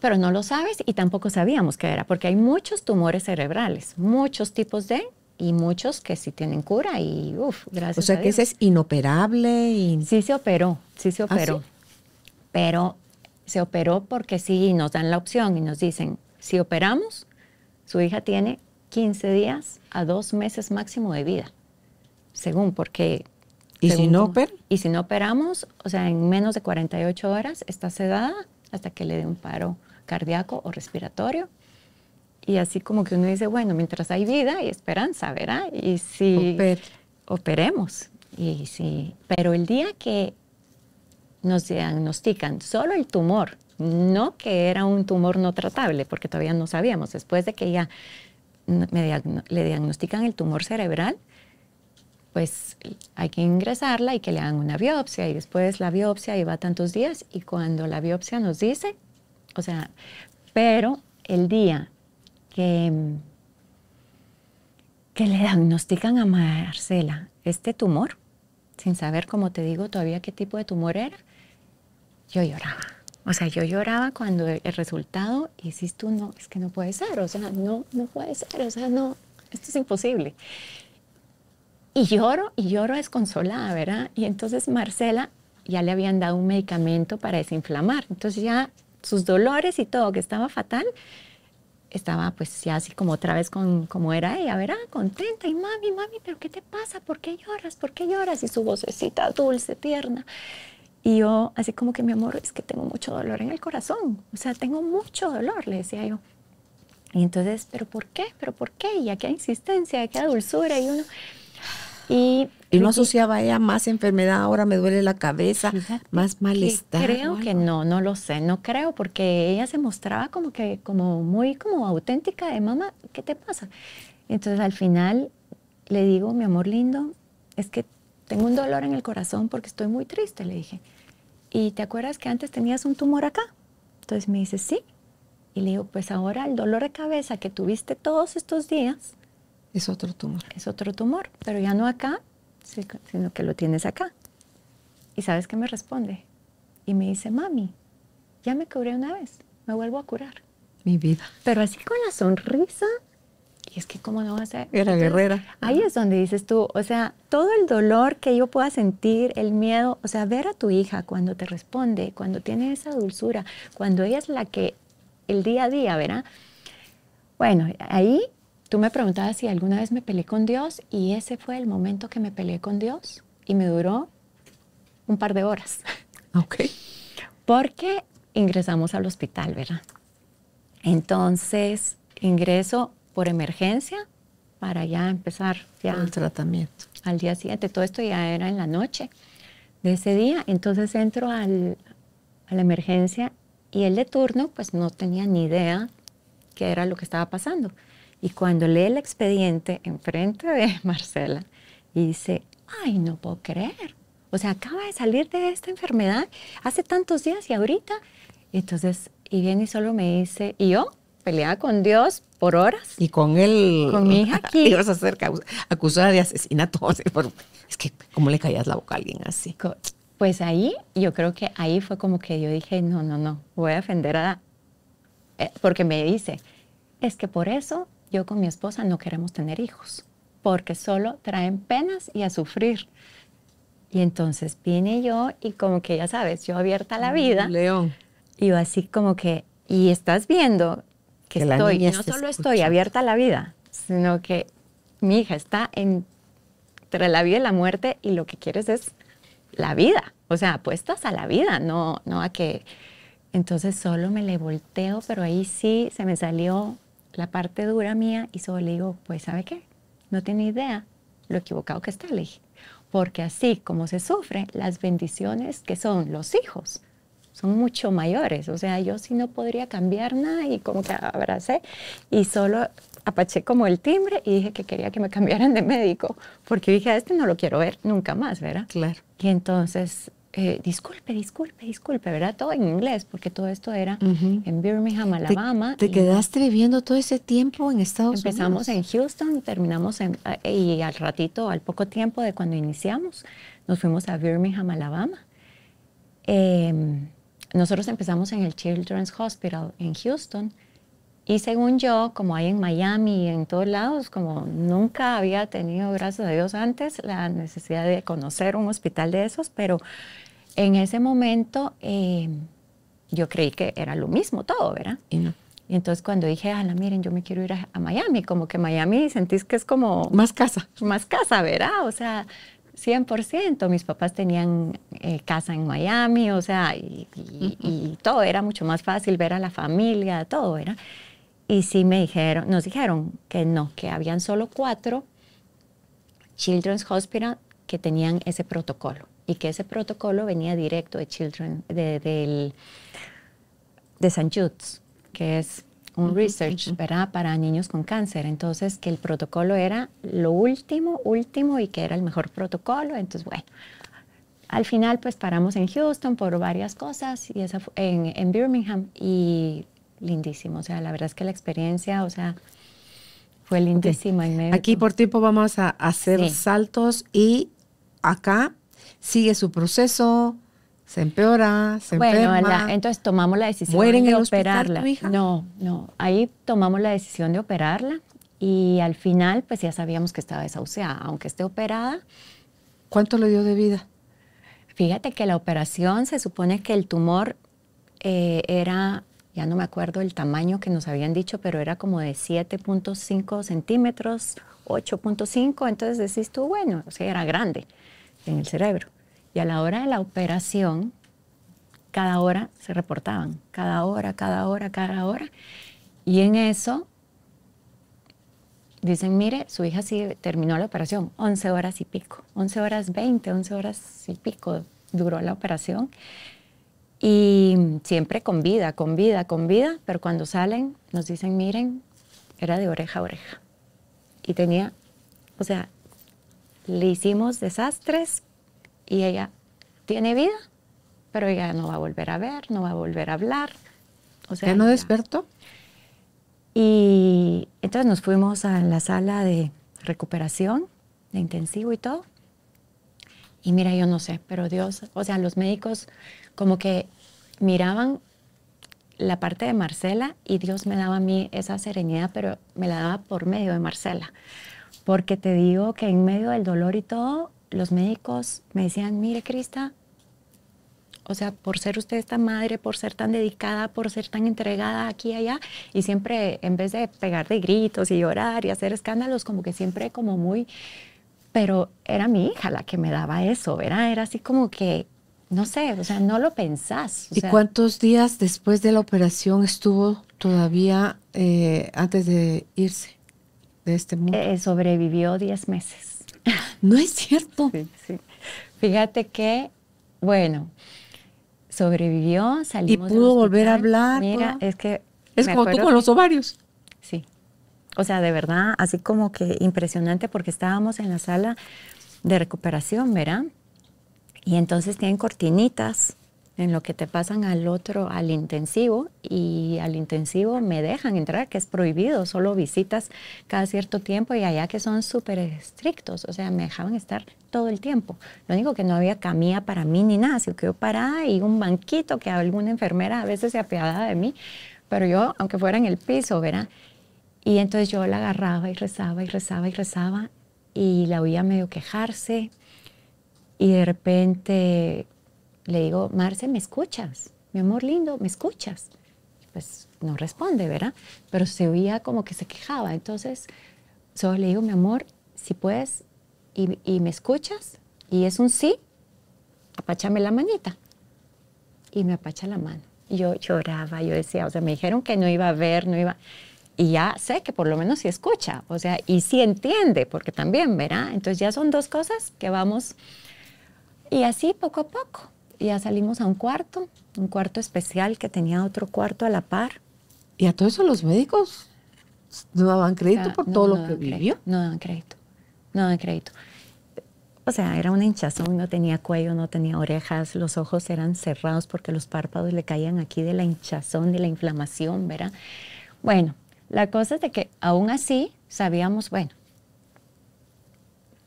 pero no lo sabes y tampoco sabíamos qué era, porque hay muchos tumores cerebrales, muchos tipos de y muchos que sí tienen cura y uff, gracias. O sea que ese es inoperable. Y... Sí se operó, sí se ¿Ah, operó pero se operó porque sí, nos dan la opción y nos dicen, si operamos, su hija tiene 15 días a dos meses máximo de vida, según porque... ¿Y si no oper? Y si no operamos, o sea, en menos de 48 horas está sedada hasta que le dé un paro cardíaco o respiratorio. Y así como que uno dice, bueno, mientras hay vida y esperanza, ¿verdad? Y si operemos. Y si, pero el día que nos diagnostican solo el tumor, no que era un tumor no tratable, porque todavía no sabíamos. Después de que ya le diagnostican el tumor cerebral, pues hay que ingresarla y que le hagan una biopsia y después la biopsia lleva tantos días y cuando la biopsia nos dice, o sea, pero el día que, que le diagnostican a Marcela este tumor, sin saber, como te digo, todavía qué tipo de tumor era, yo lloraba. O sea, yo lloraba cuando el resultado y uno tú, no, es que no puede ser, o sea, no, no puede ser, o sea, no, esto es imposible. Y lloro, y lloro desconsolada, ¿verdad? Y entonces Marcela ya le habían dado un medicamento para desinflamar. Entonces ya sus dolores y todo, que estaba fatal, estaba pues ya así como otra vez con, como era ella, ¿verdad? Contenta y mami, mami, pero ¿qué te pasa? ¿Por qué lloras? ¿Por qué lloras? Y su vocecita dulce, tierna. Y yo, así como que mi amor, es que tengo mucho dolor en el corazón. O sea, tengo mucho dolor, le decía yo. Y entonces, ¿pero por qué? ¿Pero por qué? Y aquella insistencia, aquella dulzura. Y uno. Y, y no asociaba ella más enfermedad, ahora me duele la cabeza, más malestar. Creo que no, no lo sé, no creo, porque ella se mostraba como que, como muy como auténtica de mamá, ¿qué te pasa? Entonces al final le digo, mi amor lindo, es que tengo un dolor en el corazón porque estoy muy triste, le dije. ¿Y te acuerdas que antes tenías un tumor acá? Entonces me dice, sí. Y le digo, pues ahora el dolor de cabeza que tuviste todos estos días. Es otro tumor. Es otro tumor, pero ya no acá, sino que lo tienes acá. ¿Y sabes qué me responde? Y me dice, mami, ya me curé una vez, me vuelvo a curar. Mi vida. Pero así con la sonrisa y es que, ¿cómo no va a ser? Era guerrera. Ahí es donde dices tú, o sea, todo el dolor que yo pueda sentir, el miedo, o sea, ver a tu hija cuando te responde, cuando tiene esa dulzura, cuando ella es la que el día a día, ¿verdad? Bueno, ahí tú me preguntabas si alguna vez me peleé con Dios y ese fue el momento que me peleé con Dios y me duró un par de horas. Ok. Porque ingresamos al hospital, ¿verdad? Entonces, ingreso por emergencia para ya empezar ya el tratamiento. Al día siguiente, todo esto ya era en la noche de ese día, entonces entro al, a la emergencia y el de turno pues no tenía ni idea qué era lo que estaba pasando. Y cuando lee el expediente enfrente de Marcela y dice, ay, no puedo creer. O sea, acaba de salir de esta enfermedad hace tantos días y ahorita. entonces, y viene y solo me dice, ¿y yo? Peleaba con Dios por horas. Y con él. Con mi hija aquí. Ibas a ser acusada de asesinato. es que, ¿cómo le callas la boca a alguien así? Pues ahí, yo creo que ahí fue como que yo dije, no, no, no, voy a ofender a... Eh, porque me dice, es que por eso yo con mi esposa no queremos tener hijos, porque solo traen penas y a sufrir. Y entonces vine yo y como que ya sabes, yo abierta a la mm, vida. León. Y yo así como que, y estás viendo que, estoy, no solo estoy abierta a la vida, sino que mi hija está entre la vida y la muerte y lo que quieres es la vida, o sea, apuestas a la vida, no, no a que... Entonces solo me le volteo, pero ahí sí se me salió la parte dura mía y solo le digo, pues ¿sabe qué? No tiene idea lo equivocado que está, le dije. Porque así como se sufre, las bendiciones que son los hijos son mucho mayores. O sea, yo sí no podría cambiar nada y como que abracé y solo apaché como el timbre y dije que quería que me cambiaran de médico porque dije, a este no lo quiero ver nunca más, ¿verdad? Claro. Y entonces, eh, disculpe, disculpe, disculpe, ¿verdad? Todo en inglés porque todo esto era en Birmingham, Alabama. ¿Te, quedaste viviendo todo ese tiempo en Estados Unidos? Empezamos en Houston, terminamos en, eh, y al ratito, al poco tiempo de cuando iniciamos, nos fuimos a Birmingham, Alabama. Em, nosotros empezamos en el Children's Hospital en Houston y según yo, como hay en Miami y en todos lados, como nunca había tenido, gracias a Dios antes, la necesidad de conocer un hospital de esos, pero en ese momento em, yo creí que era lo mismo todo, ¿verdad? Y no. Y entonces cuando dije, la miren, yo me quiero ir a, Miami, como que Miami sentís que es como... Más casa. Más casa, ¿verdad? O sea, 100%. Mis papás tenían eh, casa en Miami, o sea, y, todo era mucho más fácil ver a la familia, todo era. Y sí me dijeron, nos dijeron que no, que habían solo cuatro Children's Hospital que tenían ese protocolo y que ese protocolo venía directo de Children, de, del, de San Jude's, que es un research, ¿verdad? Para niños con cáncer. Entonces, que el protocolo era lo último, último y que era el mejor protocolo. Entonces, bueno, al final pues paramos en Houston por varias cosas y esa en, en, Birmingham y lindísimo. O sea, la verdad es que la experiencia, o sea, fue lindísima. Aquí por tiempo vamos a hacer saltos y acá sigue su proceso se empeora, se bueno, enferma. entonces tomamos la decisión de operarla. No, no, ahí tomamos la decisión de operarla y al final pues ya sabíamos que estaba desahuciada, aunque esté operada. ¿Cuánto le dio de vida? Fíjate que la operación se supone que el tumor eh, era, ya no me acuerdo el tamaño que nos habían dicho, pero era como de 7.5 centímetros, 8.5, entonces decís tú, bueno, o sea, era grande en el cerebro. Y a la hora de la operación, cada hora se reportaban, cada hora, cada hora, cada hora. Y en eso dicen, mire, su hija sí terminó la operación, 11 horas y pico, 11 horas 20, 11 horas y pico duró la operación. Y siempre con vida, con vida, con vida, pero cuando salen nos dicen, miren, era de oreja a oreja. Y tenía, o sea, le hicimos desastres, y ella tiene vida, pero ella no va a volver a ver, no va a volver a hablar. O sea, ¿Ya no despertó? Y entonces nos fuimos a la sala de recuperación, de intensivo y todo. Y mira, yo no sé, pero Dios, o sea, los médicos como que miraban la parte de Marcela y Dios me daba a mí esa serenidad, pero me la daba por medio de Marcela. Porque te digo que en medio del dolor y todo, los médicos me decían, mire Crista, o sea, por ser usted esta madre, por ser tan dedicada, por ser tan entregada aquí y allá, y siempre en vez de pegar de gritos y llorar y hacer escándalos, como que siempre como muy, pero era mi hija la que me daba eso, ¿verdad? Era así como que, no sé, o sea, no lo pensás. ¿Y cuántos días después de la operación estuvo todavía eh, antes de irse de este mundo? Eh, sobrevivió 10 meses. no es cierto. Fíjate que, bueno, sobrevivió, salió Y pudo volver a hablar. Mira, es que. Es como tú con los ovarios. Sí. O sea, de verdad, así como que impresionante porque estábamos en la sala de recuperación, ¿verdad? Y entonces tienen cortinitas en lo que te pasan al otro, al intensivo, y al intensivo me dejan entrar, que es prohibido, solo visitas cada cierto tiempo y allá que son súper estrictos, o sea, me dejaban estar todo el tiempo. Lo único que no había camilla para mí ni nada, que yo parada y un banquito que alguna enfermera a veces se apiadaba de mí, pero yo, aunque fuera en el piso, ¿verdad? Y entonces yo la agarraba y rezaba y rezaba y rezaba y la oía medio quejarse y de repente le digo, Marce, ¿me escuchas? Mi amor lindo, ¿me escuchas? Pues no responde, ¿verdad? Pero se oía como que se quejaba. Entonces, solo le digo, mi amor, si puedes y, me escuchas, y es un sí, apáchame la manita. Y me apacha la mano. yo lloraba, yo decía, o sea, me dijeron que no iba a ver, no iba y ya sé que por lo menos sí escucha, o sea, y sí entiende, porque también, ¿verdad? Entonces ya son dos cosas que vamos, y así poco a poco ya salimos a un cuarto, un cuarto especial que tenía otro cuarto a la par. Y a todo eso los médicos no daban crédito ah, por todo lo que vivió. no daban crédito, no daban crédito. O sea, era una hinchazón, no tenía cuello, no tenía orejas, los ojos eran cerrados porque los párpados le caían aquí de la hinchazón, de la inflamación, ¿verdad? Bueno, la cosa es de que aún así sabíamos, bueno,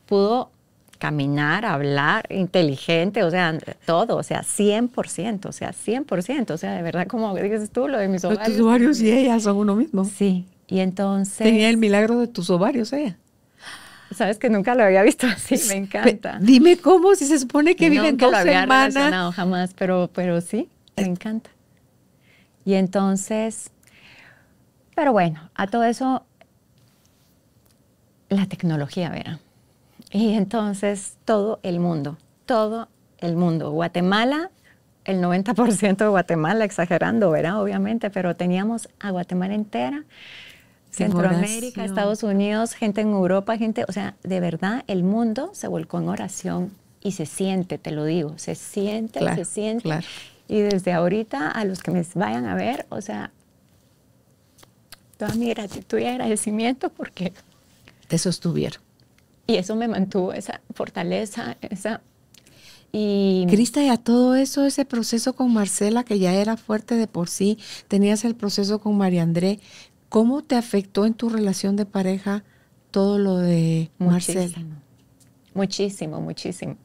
pudo caminar, hablar, inteligente, o sea, todo, o sea, 100%, o sea, 100%, o sea, de verdad, como dices tú, lo de mis ovarios. tus ovarios y ellas son uno mismo. Sí, y entonces... Tenía el milagro de tus ovarios ella. Sabes que nunca lo había visto así, me encanta. dime cómo, si se supone que viven dos semanas. No, jamás, pero, pero sí, me encanta. Y entonces, pero bueno, a todo eso, la tecnología, verán, y entonces todo el mundo, todo el mundo. Guatemala, el 90% de Guatemala, exagerando, ¿verdad? Obviamente, pero teníamos a Guatemala entera, Centroamérica, Estados Unidos, gente en Europa, gente, o sea, de verdad el mundo se volcó en oración y se siente, te lo digo, se siente, se siente. Y desde ahorita a los que me vayan a ver, o sea, toda mi gratitud y agradecimiento porque... Te sostuvieron. Y eso me mantuvo esa fortaleza, esa... Y... Crista, a todo eso, ese proceso con Marcela, que ya era fuerte de por sí, tenías el proceso con María André, ¿cómo te afectó en tu relación de pareja todo lo de Marcela? Muchísimo, muchísimo,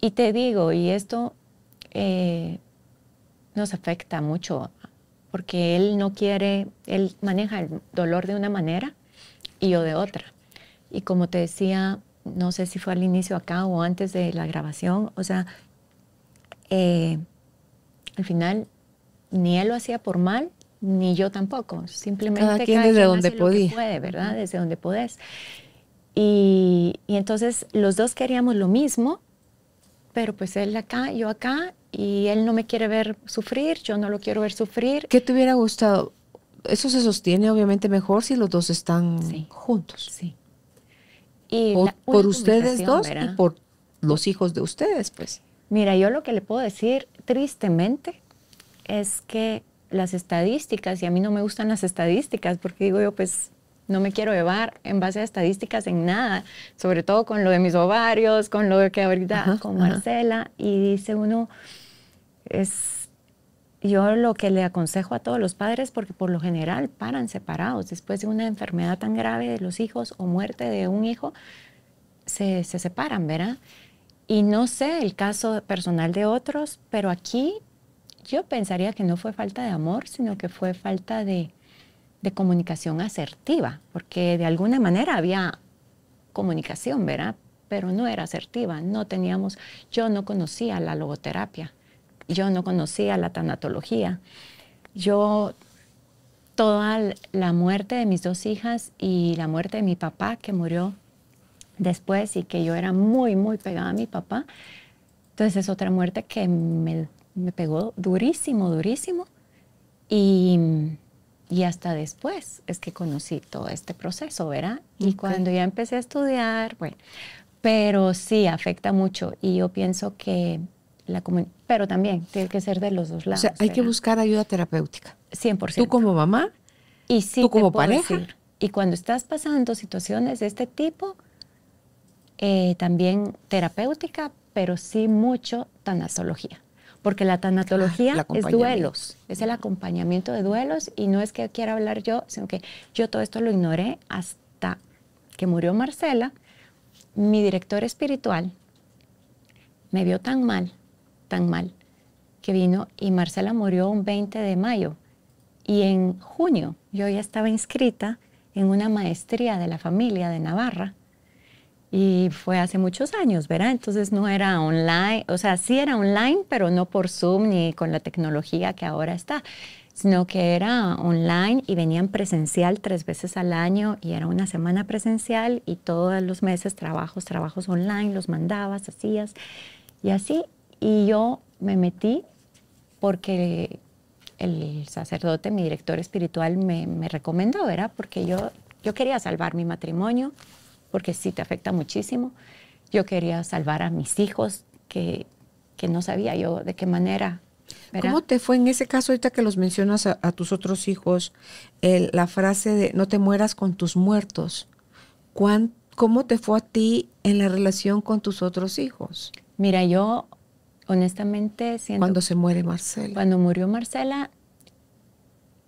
Y te digo, y esto eh, nos afecta mucho, porque él no quiere, él maneja el dolor de una manera y yo de otra. Y como te decía, no sé si fue al inicio acá o antes de la grabación, o sea, eh, al final ni él lo hacía por mal, ni yo tampoco. Simplemente cada quien, desde donde puede, ¿verdad? Desde donde podés. Y, entonces los dos queríamos lo mismo, pero pues él acá, yo acá, y él no me quiere ver sufrir, yo no lo quiero ver sufrir. ¿Qué te hubiera gustado? Eso se sostiene obviamente mejor si los dos están sí. juntos. Sí. Y por, ustedes dos y por los hijos de ustedes, pues. Mira, yo lo que le puedo decir tristemente es que las estadísticas, y a mí no me gustan las estadísticas, porque digo yo, pues no me quiero llevar en base a estadísticas en nada, sobre todo con lo de mis ovarios, con lo que ahorita con Marcela, y dice uno, es yo lo que le aconsejo a todos los padres, porque por lo general paran separados, después de una enfermedad tan grave de los hijos o muerte de un hijo, se, separan, ¿verdad? Y no sé el caso personal de otros, pero aquí yo pensaría que no fue falta de amor, sino que fue falta de, de comunicación asertiva, porque de alguna manera había comunicación, ¿verdad? Pero no era asertiva, no teníamos, yo no conocía la logoterapia yo no conocía la tanatología. Yo toda la muerte de mis dos hijas y la muerte de mi papá que murió después y que yo era muy, muy pegada a mi papá. Entonces es otra muerte que me, pegó durísimo, durísimo. Y, hasta después es que conocí todo este proceso, ¿verdad? Y cuando ya empecé a estudiar, bueno, pero sí afecta mucho y yo pienso que pero también tiene que ser de los dos lados. O sea, hay que buscar ayuda terapéutica. 100%. Tú como mamá y sí tú como pareja. y cuando estás pasando situaciones de este tipo, eh, también terapéutica, pero sí mucho tanatología. Porque la tanatología ah, es duelos, es el acompañamiento de duelos y no es que quiera hablar yo, sino que yo todo esto lo ignoré hasta que murió Marcela, mi director espiritual me vio tan mal tan mal, que vino y Marcela murió un 20 de mayo. Y en junio yo ya estaba inscrita en una maestría de la familia de Navarra. Y fue hace muchos años, ¿verdad? Entonces no era online, o sea, sí era online, pero no por Zoom ni con la tecnología que ahora está, sino que era online y venían presencial tres veces al año y era una semana presencial y todos los meses trabajos, trabajos online, los mandabas, hacías. Y así y yo me metí porque el sacerdote, mi director espiritual, me, recomendó, ¿verdad? Porque yo, yo quería salvar mi matrimonio, porque sí te afecta muchísimo. Yo quería salvar a mis hijos, que, no sabía yo de qué manera. ¿Cómo te fue en ese caso, ahorita que los mencionas a, tus otros hijos, la frase de no te mueras con tus muertos? ¿Cómo te fue a ti en la relación con tus otros hijos? Mira, yo honestamente siento... Cuando se muere Marcela. Cuando murió Marcela,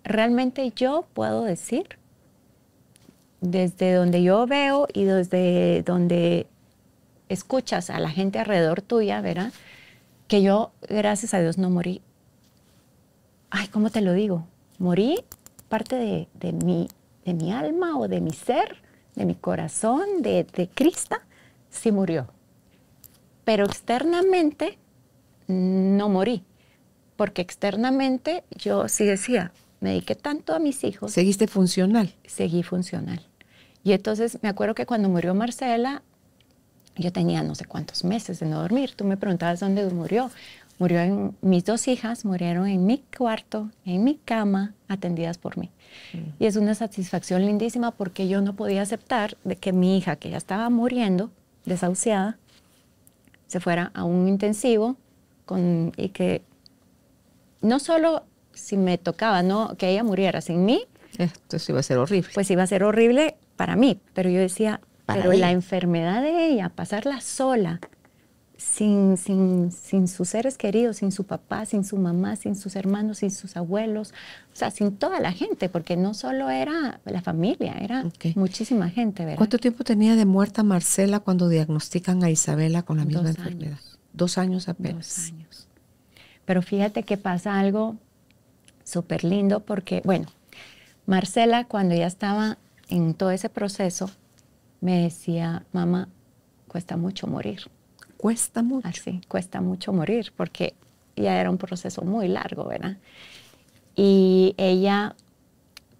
realmente yo puedo decir, desde donde yo veo y desde donde escuchas a la gente alrededor tuya, ¿verdad? Que yo, gracias a Dios, no morí. Ay, ¿cómo te lo digo? Morí parte de, mi, de mi alma o de mi ser, de mi corazón, de, de Cristo, sí murió. Pero externamente no morí, porque externamente yo sí decía, me dediqué tanto a mis hijos. ¿Seguiste funcional? Seguí funcional. Y entonces me acuerdo que cuando murió Marcela, yo tenía no sé cuántos meses de no dormir. Tú me preguntabas dónde murió. Murió en, mis dos hijas murieron en mi cuarto, en mi cama, atendidas por mí. Mm. Y es una satisfacción lindísima porque yo no podía aceptar de que mi hija, que ya estaba muriendo, desahuciada, se fuera a un intensivo y que no solo si me tocaba, no que ella muriera sin mí. Esto iba a ser horrible. Pues iba a ser horrible para mí, pero yo decía, pero la enfermedad de ella, pasarla sola, sin, sin, sin sus seres queridos, sin su papá, sin su mamá, sin sus hermanos, sin sus abuelos, o sea, sin toda la gente, porque no solo era la familia, era muchísima gente, ¿Cuánto tiempo tenía de muerta Marcela cuando diagnostican a Isabela con la misma enfermedad? Dos años apenas. Dos años. Pero fíjate que pasa algo súper lindo porque, bueno, Marcela cuando ya estaba en todo ese proceso, me decía, mamá, cuesta mucho morir. Cuesta mucho. Así, cuesta mucho morir porque ya era un proceso muy largo, ¿verdad? Y ella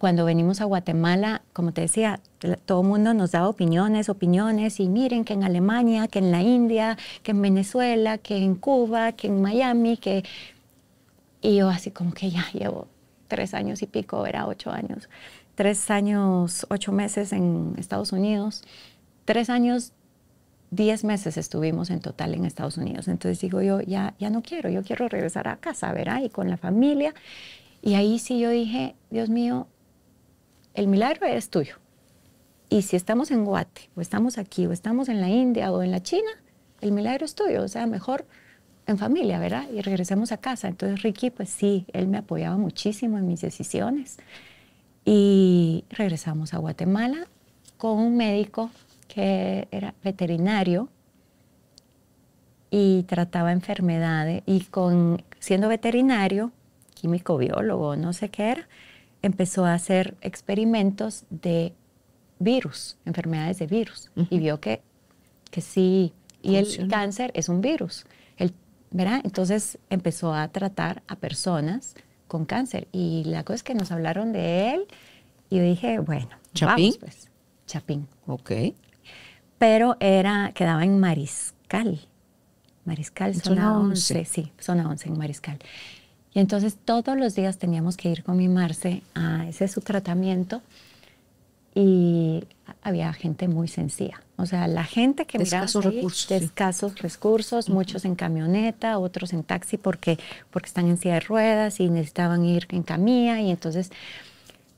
cuando venimos a Guatemala, como te decía, todo el mundo nos da opiniones, opiniones, y miren que en Alemania, que en la India, que en Venezuela, que en Cuba, que en Miami, que... Y yo así como que ya llevo tres años y pico, era ocho años, tres años, ocho meses en Estados Unidos, tres años, diez meses estuvimos en total en Estados Unidos. Entonces digo yo, ya, ya no quiero, yo quiero regresar a casa, ¿verdad? Y con la familia. Y ahí sí yo dije, Dios mío, el milagro es tuyo. Y si estamos en Guate, o estamos aquí, o estamos en la India, o en la China, el milagro es tuyo. O sea, mejor en familia, ¿verdad? Y regresemos a casa. Entonces Ricky, pues sí, él me apoyaba muchísimo en mis decisiones. Y regresamos a Guatemala con un médico que era veterinario y trataba enfermedades y con siendo veterinario, químico biólogo, no sé qué era, empezó a hacer experimentos de virus, enfermedades de virus, y vio que, que sí, y el cáncer es un virus. ¿verdad? Entonces empezó a tratar a personas con cáncer y la cosa es que nos hablaron de él y yo dije, bueno, Chapín. Vamos, pues. Chapín. Ok. Pero era, quedaba en Mariscal. Mariscal, zona, 11. 11. Sí, zona 11 en Mariscal. Y entonces todos los días teníamos que ir con mi Marce a ese su tratamiento y había gente muy sencilla. O sea, la gente que miraba escasos recursos, escasos recursos, muchos en camioneta, otros en taxi porque, porque están en silla de ruedas y necesitaban ir en camilla y entonces,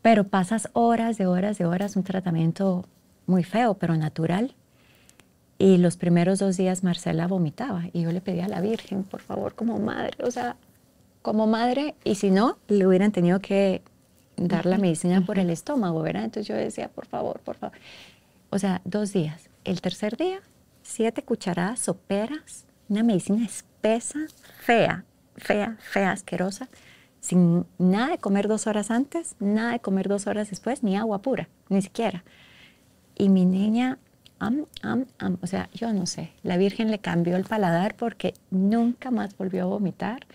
pero pasas horas de horas de horas, un tratamiento muy feo, pero natural. Y los primeros dos días Marcela vomitaba y yo le pedía a la Virgen, por favor, como madre, o sea, como madre y si no, le hubieran tenido que dar la medicina por el estómago, ¿verdad? Entonces yo decía, por favor, por favor. O sea, dos días. El tercer día, siete cucharadas soperas, una medicina espesa, fea, fea, fea, asquerosa, sin nada de comer dos horas antes, nada de comer dos horas después, ni agua pura, ni siquiera. Y mi niña, am, am, am, o sea, yo no sé, la Virgen le cambió el paladar porque nunca más volvió a vomitar.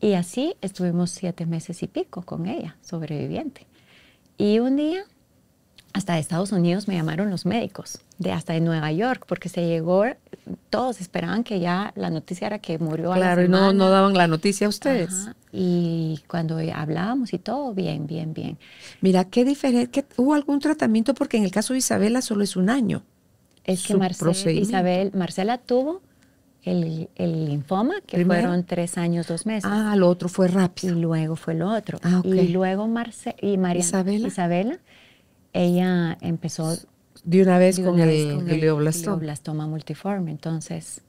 Y así estuvimos siete meses y pico con ella, sobreviviente. Y un día, hasta de Estados Unidos me llamaron los médicos, de hasta de Nueva York, porque se llegó, todos esperaban que ya la noticia era que murió. Claro, no, no daban la noticia a ustedes. Y cuando hablábamos y todo, bien, bien, bien. Mira, qué diferente, ¿hubo algún tratamiento? Porque en el caso de Isabela solo es un año. Es que Marcela Isabel, Marcela tuvo el, linfoma, que fueron tres años, dos meses. Ah, lo otro fue rápido. Y luego fue lo otro. Ah, Y luego Marcela y María Isabela. ella empezó... De una vez, con, el, con, el, glioblastoma. multiforme, entonces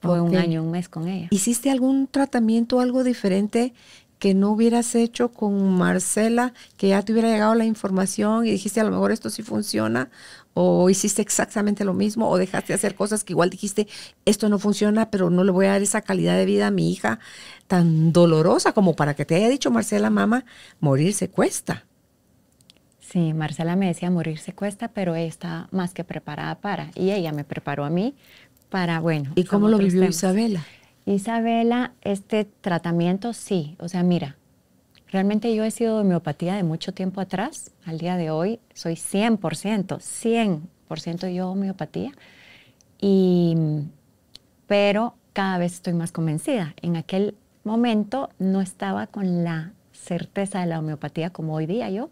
fue un año, un mes con ella. ¿Hiciste algún tratamiento, algo diferente que no hubieras hecho con Marcela, que ya te hubiera llegado la información y dijiste a lo mejor esto sí funciona? o hiciste exactamente lo mismo o dejaste hacer cosas que igual dijiste, esto no funciona, pero no le voy a dar esa calidad de vida a mi hija tan dolorosa como para que te haya dicho Marcela, mamá, se cuesta. Sí, Marcela me decía se cuesta, pero ella está más que preparada para, y ella me preparó a mí para, bueno. ¿Y cómo lo vivió Isabela? Isabela, este tratamiento sí, o sea, mira, Realmente yo he sido homeopatía de mucho tiempo atrás. Al día de hoy soy 100%, 100% yo homeopatía. Y, pero cada vez estoy más convencida. En aquel momento no estaba con la certeza de la homeopatía como hoy día yo.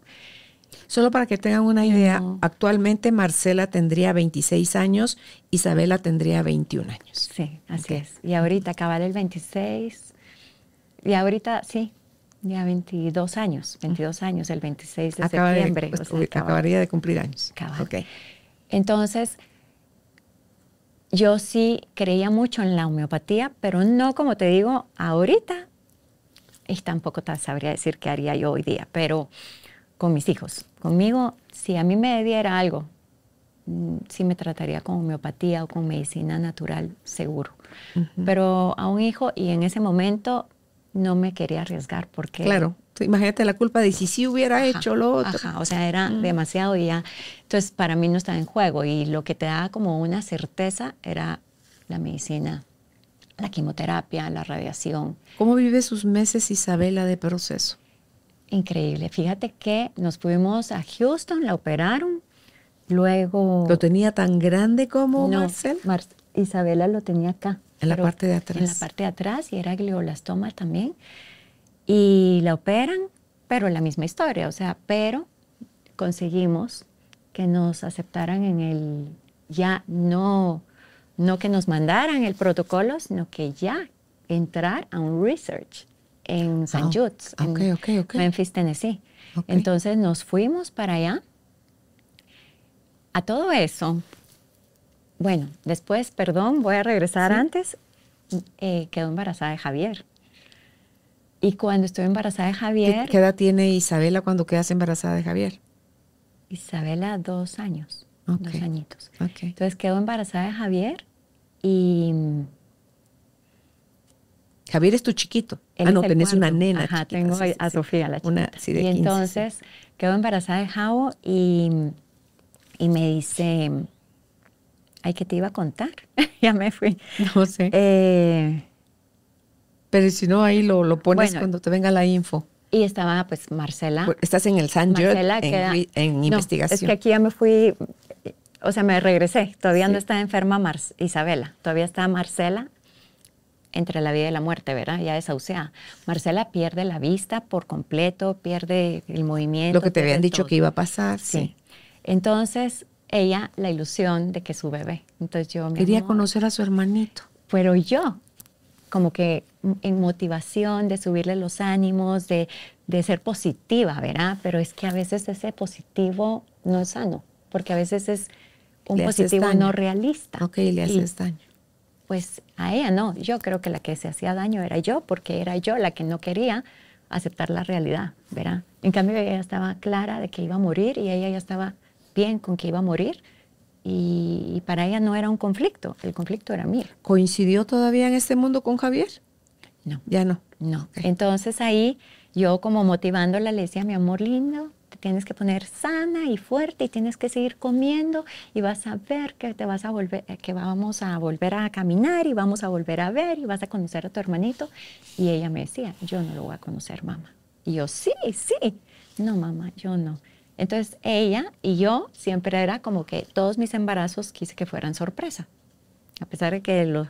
Solo para que tengan una idea, actualmente Marcela tendría 26 años, Isabela tendría 21 años. Sí, así es. Y ahorita acaba el 26. Y ahorita sí, ya 22 años, 22 años, el 26 de septiembre. acabaría de cumplir años. Acabaría. Entonces, yo sí creía mucho en la homeopatía, pero no como te digo ahorita, y tampoco te sabría decir qué haría yo hoy día, pero con mis hijos, conmigo, si a mí me diera algo, mm, sí me trataría con homeopatía o con medicina natural, seguro. Pero a un hijo, y en ese momento no me quería arriesgar porque... Claro, imagínate la culpa de si sí hubiera hecho lo otro. o sea, era mm. demasiado y ya. Entonces, para mí no estaba en juego y lo que te daba como una certeza era la medicina, la quimioterapia, la radiación. ¿Cómo vive sus meses Isabela de proceso? Increíble. Fíjate que nos fuimos a Houston, la operaron, luego... ¿Lo tenía tan grande como Marcel Isabela lo tenía acá. En la parte de atrás. En la parte de atrás y era glioblastoma también. Y la operan, pero la misma historia, o sea, pero conseguimos que nos aceptaran en el, ya no, no que nos mandaran el protocolo, sino que ya entrar a un research en ah, San Jude's, en Memphis, Tennessee. Entonces nos fuimos para allá. A todo eso, bueno, después, perdón, voy a regresar antes, eh, quedó embarazada de Javier. Y cuando estuve embarazada de Javier... ¿Qué, edad tiene Isabela cuando quedas embarazada de Javier? Isabela, dos años, dos añitos. Entonces quedó embarazada de Javier y... Javier es tu chiquito. ah, no, tenés una nena. Ajá, tengo a Sofía, la chiquita. y entonces quedó embarazada de Javo y me dice, Ay, que te iba a contar. ya me fui. No sé. Eh, Pero si no, ahí lo, lo pones cuando te venga la info. Y estaba, pues, Marcela. Pues, estás en el San Marcela en, investigación. Es que aquí ya me fui, o sea, me regresé. Todavía no está enferma Isabela. Todavía está Marcela entre la vida y la muerte, ¿verdad? Ya desahuciada. Marcela pierde la vista por completo, pierde el movimiento. Lo que te habían dicho que iba a pasar. sí. Entonces, ella la ilusión de que su bebé. Entonces yo quería conocer a su hermanito. Pero yo como que en motivación de subirle los ánimos, de, ser positiva, ¿verdad? Pero es que a veces ese positivo no es sano, porque a veces es un positivo no realista. Ok, le haces daño. Pues a ella no, yo creo que la que se hacía daño era yo, porque era yo la que no quería aceptar la realidad, ¿verdad? En cambio ella estaba clara de que iba a morir y ella ya estaba bien con que iba a morir y, para ella no era un conflicto, el conflicto era mío. ¿Coincidió todavía en este mundo con Javier? No. Ya no. No. Entonces ahí yo como motivándola le decía, mi amor lindo, te tienes que poner sana y fuerte y tienes que seguir comiendo y vas a ver que te vas a volver, que vamos a volver a caminar y vamos a volver a ver y vas a conocer a tu hermanito. Y ella me decía, yo no lo voy a conocer, mamá. Y yo, sí, sí. No, mamá, yo no. Entonces ella y yo siempre era como que todos mis embarazos quise que fueran sorpresa, a pesar de que los...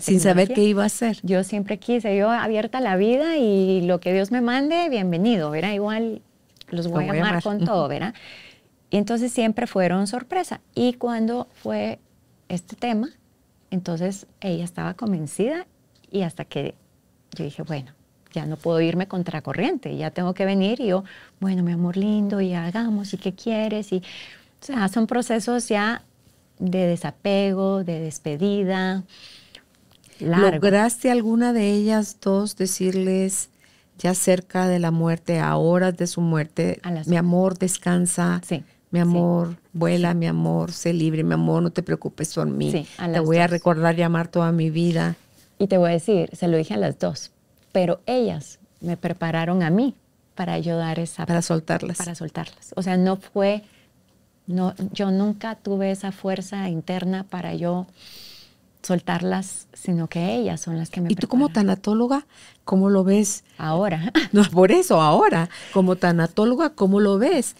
Sin saber qué iba a hacer. Yo siempre quise, yo abierta a la vida y lo que Dios me mande, bienvenido, ¿verdad? Igual los voy, voy a amar con todo, ¿verdad? Y entonces siempre fueron sorpresa. Y cuando fue este tema, entonces ella estaba convencida y hasta que yo dije, bueno, ya no puedo irme contracorriente, ya tengo que venir y yo, bueno, mi amor lindo, y hagamos, y qué quieres, y, o sea, son procesos ya de desapego, de despedida. Largo. ¿Lograste alguna de ellas dos decirles ya cerca de la muerte, a horas de su muerte, mi amor, descansa? Mi amor, vuela, mi amor, sé libre, mi amor, no te preocupes por mí. te voy a recordar y amar toda mi vida. Y te voy a decir, se lo dije a las dos, pero ellas me prepararon a mí para ayudar esa... Para soltarlas. Para soltarlas. O sea, no fue... No, yo nunca tuve esa fuerza interna para yo soltarlas, sino que ellas son las que me... ¿Y tú como tanatóloga, cómo lo ves? Ahora. No, por eso, ahora. Como tanatóloga, ¿cómo lo ves?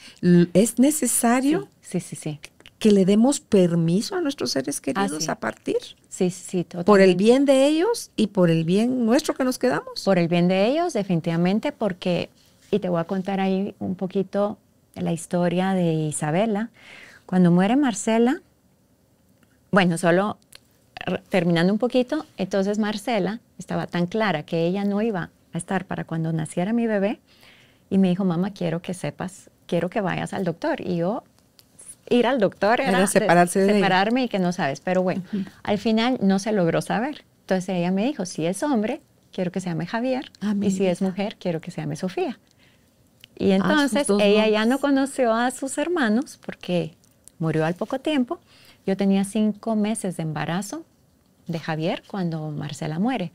¿Es necesario? sí, sí. sí que le demos permiso a nuestros seres queridos a partir. Sí, sí, totalmente. Por el bien de ellos y por el bien nuestro que nos quedamos. Por el bien de ellos, definitivamente, porque, y te voy a contar ahí un poquito la historia de Isabela. Cuando muere Marcela, bueno, solo terminando un poquito, entonces Marcela estaba tan clara que ella no iba a estar para cuando naciera mi bebé y me dijo, mamá, quiero que sepas, quiero que vayas al doctor. Y yo ir al doctor, era, separarse de, separarme y que no sabes. Pero bueno, al final no se logró saber. Entonces ella me dijo, si es hombre, quiero que se llame Javier. Ah, y si es mujer, quiero que se llame Sofía. Y ah, entonces ella ya no conoció a sus hermanos porque murió al poco tiempo. Yo tenía cinco meses de embarazo de Javier cuando Marcela muere.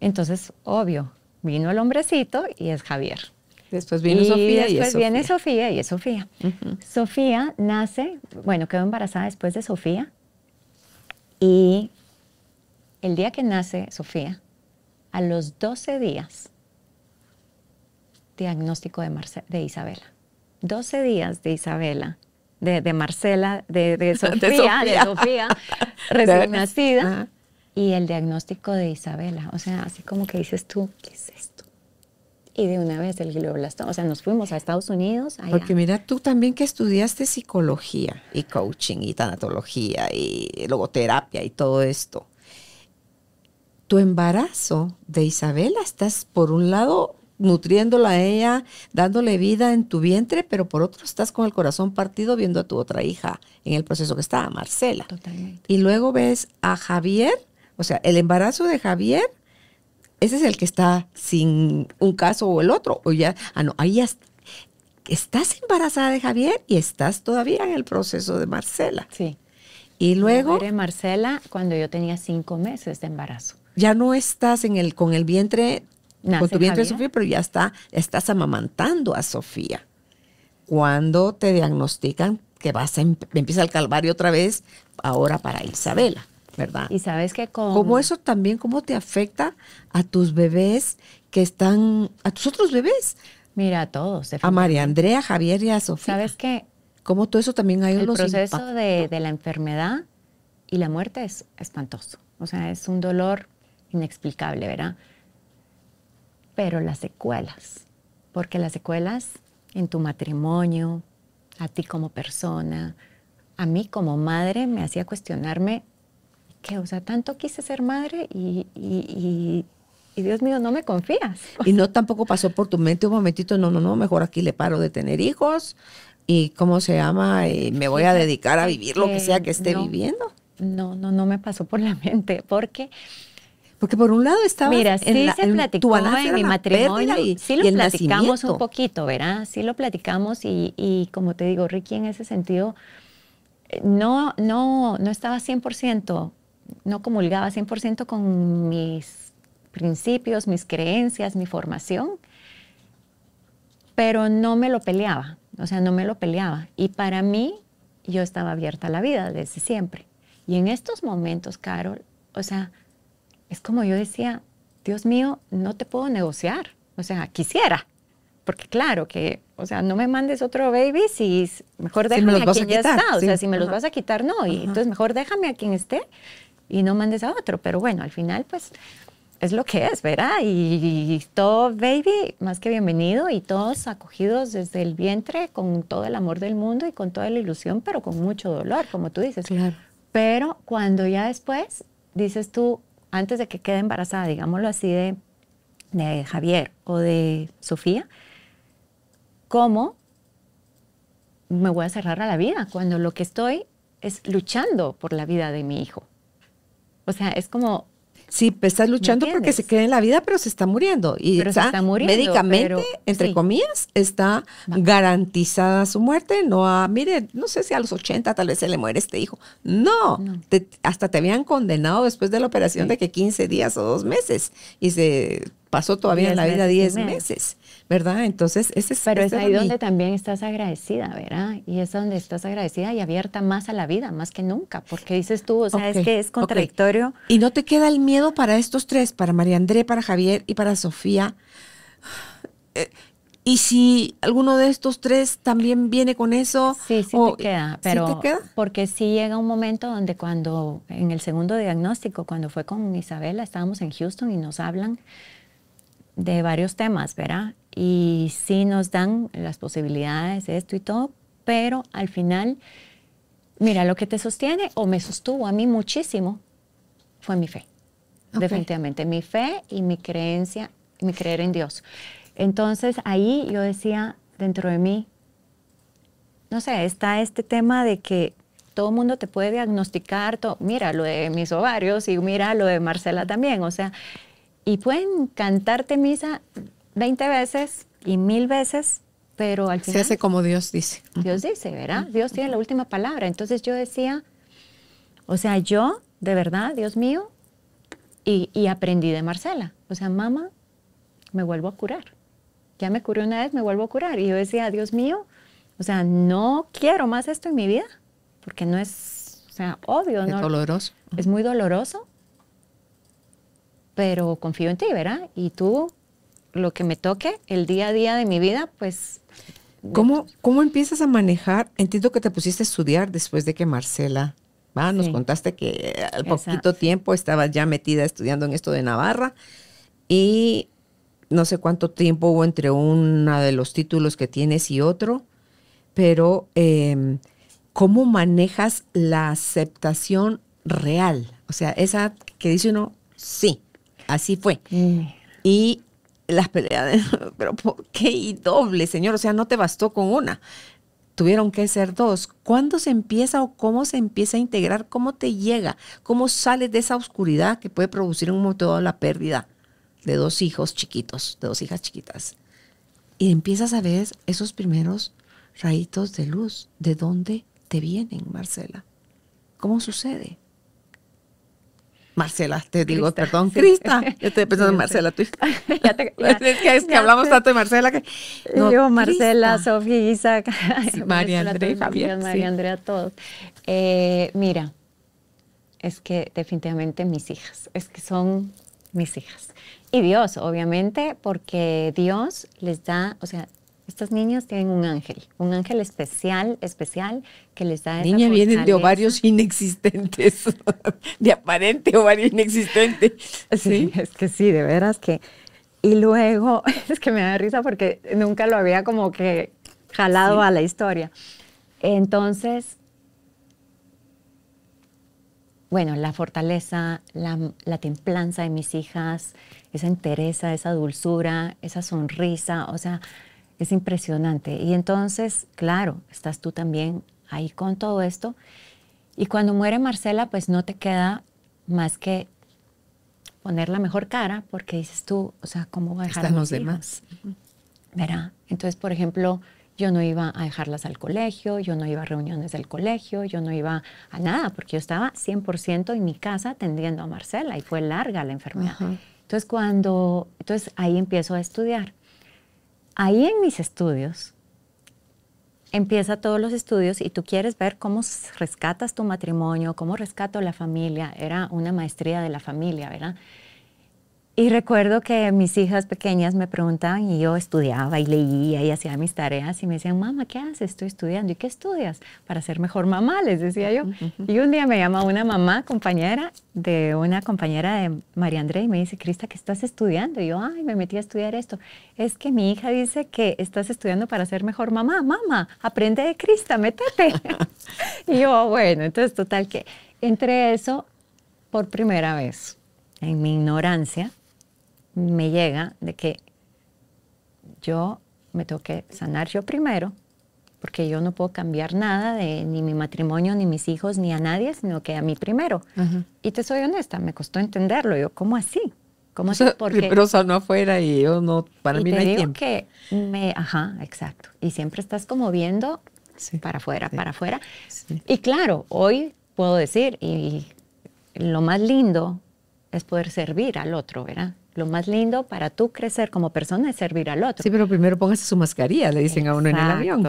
Entonces, obvio, vino el hombrecito y es Javier. Después viene Sofía. Después viene Sofía y es Sofía. Sofía nace, bueno, quedó embarazada después de Sofía. Y el día que nace Sofía, a los 12 días, diagnóstico de, de Isabela. 12 días de Isabela, de, Marcela, de, Sofía, de Sofía, recién nacida, y el diagnóstico de Isabela. O sea, así como que dices tú, ¿qué es esto? y de una vez el glioblastoma. O sea, nos fuimos a Estados Unidos. Porque mira, tú también que estudiaste psicología y coaching y tanatología y logoterapia y todo esto. Tu embarazo de Isabela, estás por un lado nutriéndola a ella, dándole vida en tu vientre, pero por otro estás con el corazón partido viendo a tu otra hija en el proceso que está, Marcela. Totalmente. Y luego ves a Javier, o sea, el embarazo de Javier ese es el que está sin un caso o el otro. O ya, ah, no, ahí ya estás embarazada de Javier y estás todavía en el proceso de Marcela. Sí. Y luego. Yo Marcela cuando yo tenía cinco meses de embarazo. Ya no estás en el, con el vientre, con tu vientre de Sofía, pero ya está, estás amamantando a Sofía. Cuando te diagnostican que vas a, em-, empieza el calvario otra vez, ahora para Isabela. ¿verdad? Y sabes que con... Como eso también, ¿cómo te afecta a tus bebés que están, a tus otros bebés? Mira, a todos. A María Andrea, Javier y a Sofía. ¿Sabes qué? cómo todo eso también hay El proceso de, de, la enfermedad y la muerte es espantoso. O sea, es un dolor inexplicable, ¿verdad? Pero las secuelas, porque las secuelas en tu matrimonio, a ti como persona, a mí como madre me hacía cuestionarme o sea, tanto quise ser madre y, Dios mío, no me confías. Y no tampoco pasó por tu mente un momentito, no, no, no, mejor aquí le paro de tener hijos y cómo se llama, eh, me voy a dedicar a vivir lo que sea que esté viviendo. No, no, no me pasó por la mente, porque... Porque por un lado estaba... Mira, sí en la, se platicó en, mi matrimonio, sí lo platicamos un poquito, ¿verdad? Sí lo platicamos y, como te digo, Ricky en ese sentido eh, no, no, no estaba 100% no comulgaba 100% con mis principios, mis creencias, mi formación, pero no me lo peleaba, o sea, no me lo peleaba. Y para mí, yo estaba abierta a la vida desde siempre. Y en estos momentos, Carol, o sea, es como yo decía, Dios mío, no te puedo negociar, o sea, quisiera, porque claro que, o sea, no me mandes otro baby si mejor déjame a quien o sea, si me los vas a quitar, no, y entonces mejor déjame a quien esté y no mandes a otro. Pero bueno, al final, pues es lo que es, ¿verdad? Y, todo, baby, más que bienvenido y todos acogidos desde el vientre con todo el amor del mundo y con toda la ilusión, pero con mucho dolor, como tú dices. Claro. Pero cuando ya después dices tú, antes de que quede embarazada, digámoslo así, de, de Javier o de Sofía, ¿cómo me voy a cerrar a la vida cuando lo que estoy es luchando por la vida de mi hijo? O sea, es como... Sí, pues, estás luchando porque se quede en la vida, pero se está muriendo. Y está, muriendo, médicamente, entre comillas, está garantizada su muerte. No, a, mire, no sé si a los 80 tal vez se le muere este hijo. No, hasta te habían condenado después de la operación de que 15 días o dos meses. Y se pasó todavía en la vida 10 meses. ¿verdad? Entonces, ese es... Pero es ahí donde también estás agradecida, ¿verdad? Y es donde estás agradecida y abierta más a la vida, más que nunca, porque dices tú, o sea, es que es contradictorio. Y no te queda el miedo para estos tres, para María André, para Javier y para Sofía. Eh, y si alguno de estos tres también viene con eso. Sí, pero queda? porque sí llega un momento donde cuando en el segundo diagnóstico, cuando fue con Isabela, estábamos en Houston y nos hablan de varios temas, ¿verdad? Y sí nos dan las posibilidades de esto y todo, pero al final, mira, lo que te sostiene o me sostuvo a mí muchísimo fue mi fe. Definitivamente, mi fe y mi creencia, mi creer en Dios. Entonces ahí yo decía dentro de mí, no sé, está este tema de que todo el mundo te puede diagnosticar, todo, mira lo de mis ovarios y mira lo de Marcela también, o sea, y pueden cantarte misa 20 veces y mil veces, pero al final... Se hace como Dios dice. Dios dice, ¿verdad? Dios tiene la última palabra. Entonces yo decía, o sea, yo, de verdad, Dios mío, y, y aprendí de Marcela. O sea, mamá, me vuelvo a curar. Ya me curé una vez, me vuelvo a curar. Y yo decía, Dios mío, o sea, no quiero más esto en mi vida, porque no es, o sea, obvio, es doloroso. Es muy doloroso pero confío en ti, ¿verdad? Y tú, lo que me toque, el día a día de mi vida, pues... ¿Cómo, cómo empiezas a manejar? Entiendo que te pusiste a estudiar después de que Marcela, nos contaste que al poquito tiempo estabas ya metida estudiando en esto de Navarra y no sé cuánto tiempo hubo entre uno de los títulos que tienes y otro, pero em, ¿cómo manejas la aceptación real? O sea, esa que dice uno, sí, Así fue. Mm. Y las peleas, pero qué doble, señor? O sea, no te bastó con una. Tuvieron que ser dos. ¿Cuándo se empieza o cómo se empieza a integrar? ¿Cómo te llega? ¿Cómo sales de esa oscuridad que puede producir en un momento la pérdida de dos hijos chiquitos, de dos hijas chiquitas? Y empiezas a ver esos primeros rayitos de luz. ¿De dónde te vienen, Marcela? ¿Cómo sucede? Marcela, te digo, perdón, Crista. Yo estoy pensando en Marcela, tú. es que, hablamos tanto de Marcela que. yo, Marcela, Sofía, Isaac, María Andrea, Javier. María Andrea, todos. Eh, mira, es que definitivamente mis hijas, es que son mis hijas. Y Dios, obviamente, porque Dios les da, o sea, estas niñas tienen un ángel, un ángel especial, especial que les da. Niñas vienen de ovarios inexistentes, de aparente ovario inexistente. ¿Sí? es que sí, de veras que. Y luego, es que me da risa porque nunca lo había como que jalado a la historia. Entonces, bueno, la fortaleza, la, la, templanza de mis hijas, esa entereza, esa dulzura, esa sonrisa, o sea, es impresionante. Y entonces, claro, estás tú también ahí con todo esto. Y cuando muere Marcela, pues no te queda más que poner la mejor cara, porque dices tú, o sea, ¿cómo va a dejar a los demás. Verá, Entonces, por ejemplo, yo no iba a dejarlas al colegio, yo no iba a reuniones del colegio, yo no iba a nada, porque yo estaba 100% en mi casa atendiendo a Marcela y fue larga la enfermedad. Entonces, cuando, entonces ahí empiezo a estudiar. Ahí en mis estudios, empieza todos los estudios y tú quieres ver cómo rescatas tu matrimonio, cómo rescato la familia. Era una maestría de la familia, ¿verdad? Y recuerdo que mis hijas pequeñas me preguntaban y yo estudiaba y leía y hacía mis tareas y me decían, mamá, ¿qué haces? Estoy estudiando. ¿Y qué estudias? Para ser mejor mamá, les decía yo. Y un día me llama una mamá, compañera de una compañera de María Andrea y me dice, Crista, ¿qué estás estudiando? Y yo, ay, me metí a estudiar esto. Es que mi hija dice que estás estudiando para ser mejor mamá. Mamá, aprende de Crista, métete. y yo, bueno, entonces total que entre eso por primera vez en mi ignorancia, me llega de que yo me tengo que sanar yo primero, porque yo no puedo cambiar nada de ni mi matrimonio, ni mis hijos, ni a nadie, sino que a mí primero. Y te soy honesta, me costó entenderlo. Yo, ¿cómo así? ¿Cómo Porque, pero sanó afuera y yo no, para mí no que me, ajá, exacto. Y siempre estás como viendo para afuera, para afuera. Y claro, hoy puedo decir, y lo más lindo es poder servir al otro, ¿verdad? lo más lindo para tú crecer como persona es servir al otro. Sí, pero primero póngase su mascarilla, le dicen a uno en el avión.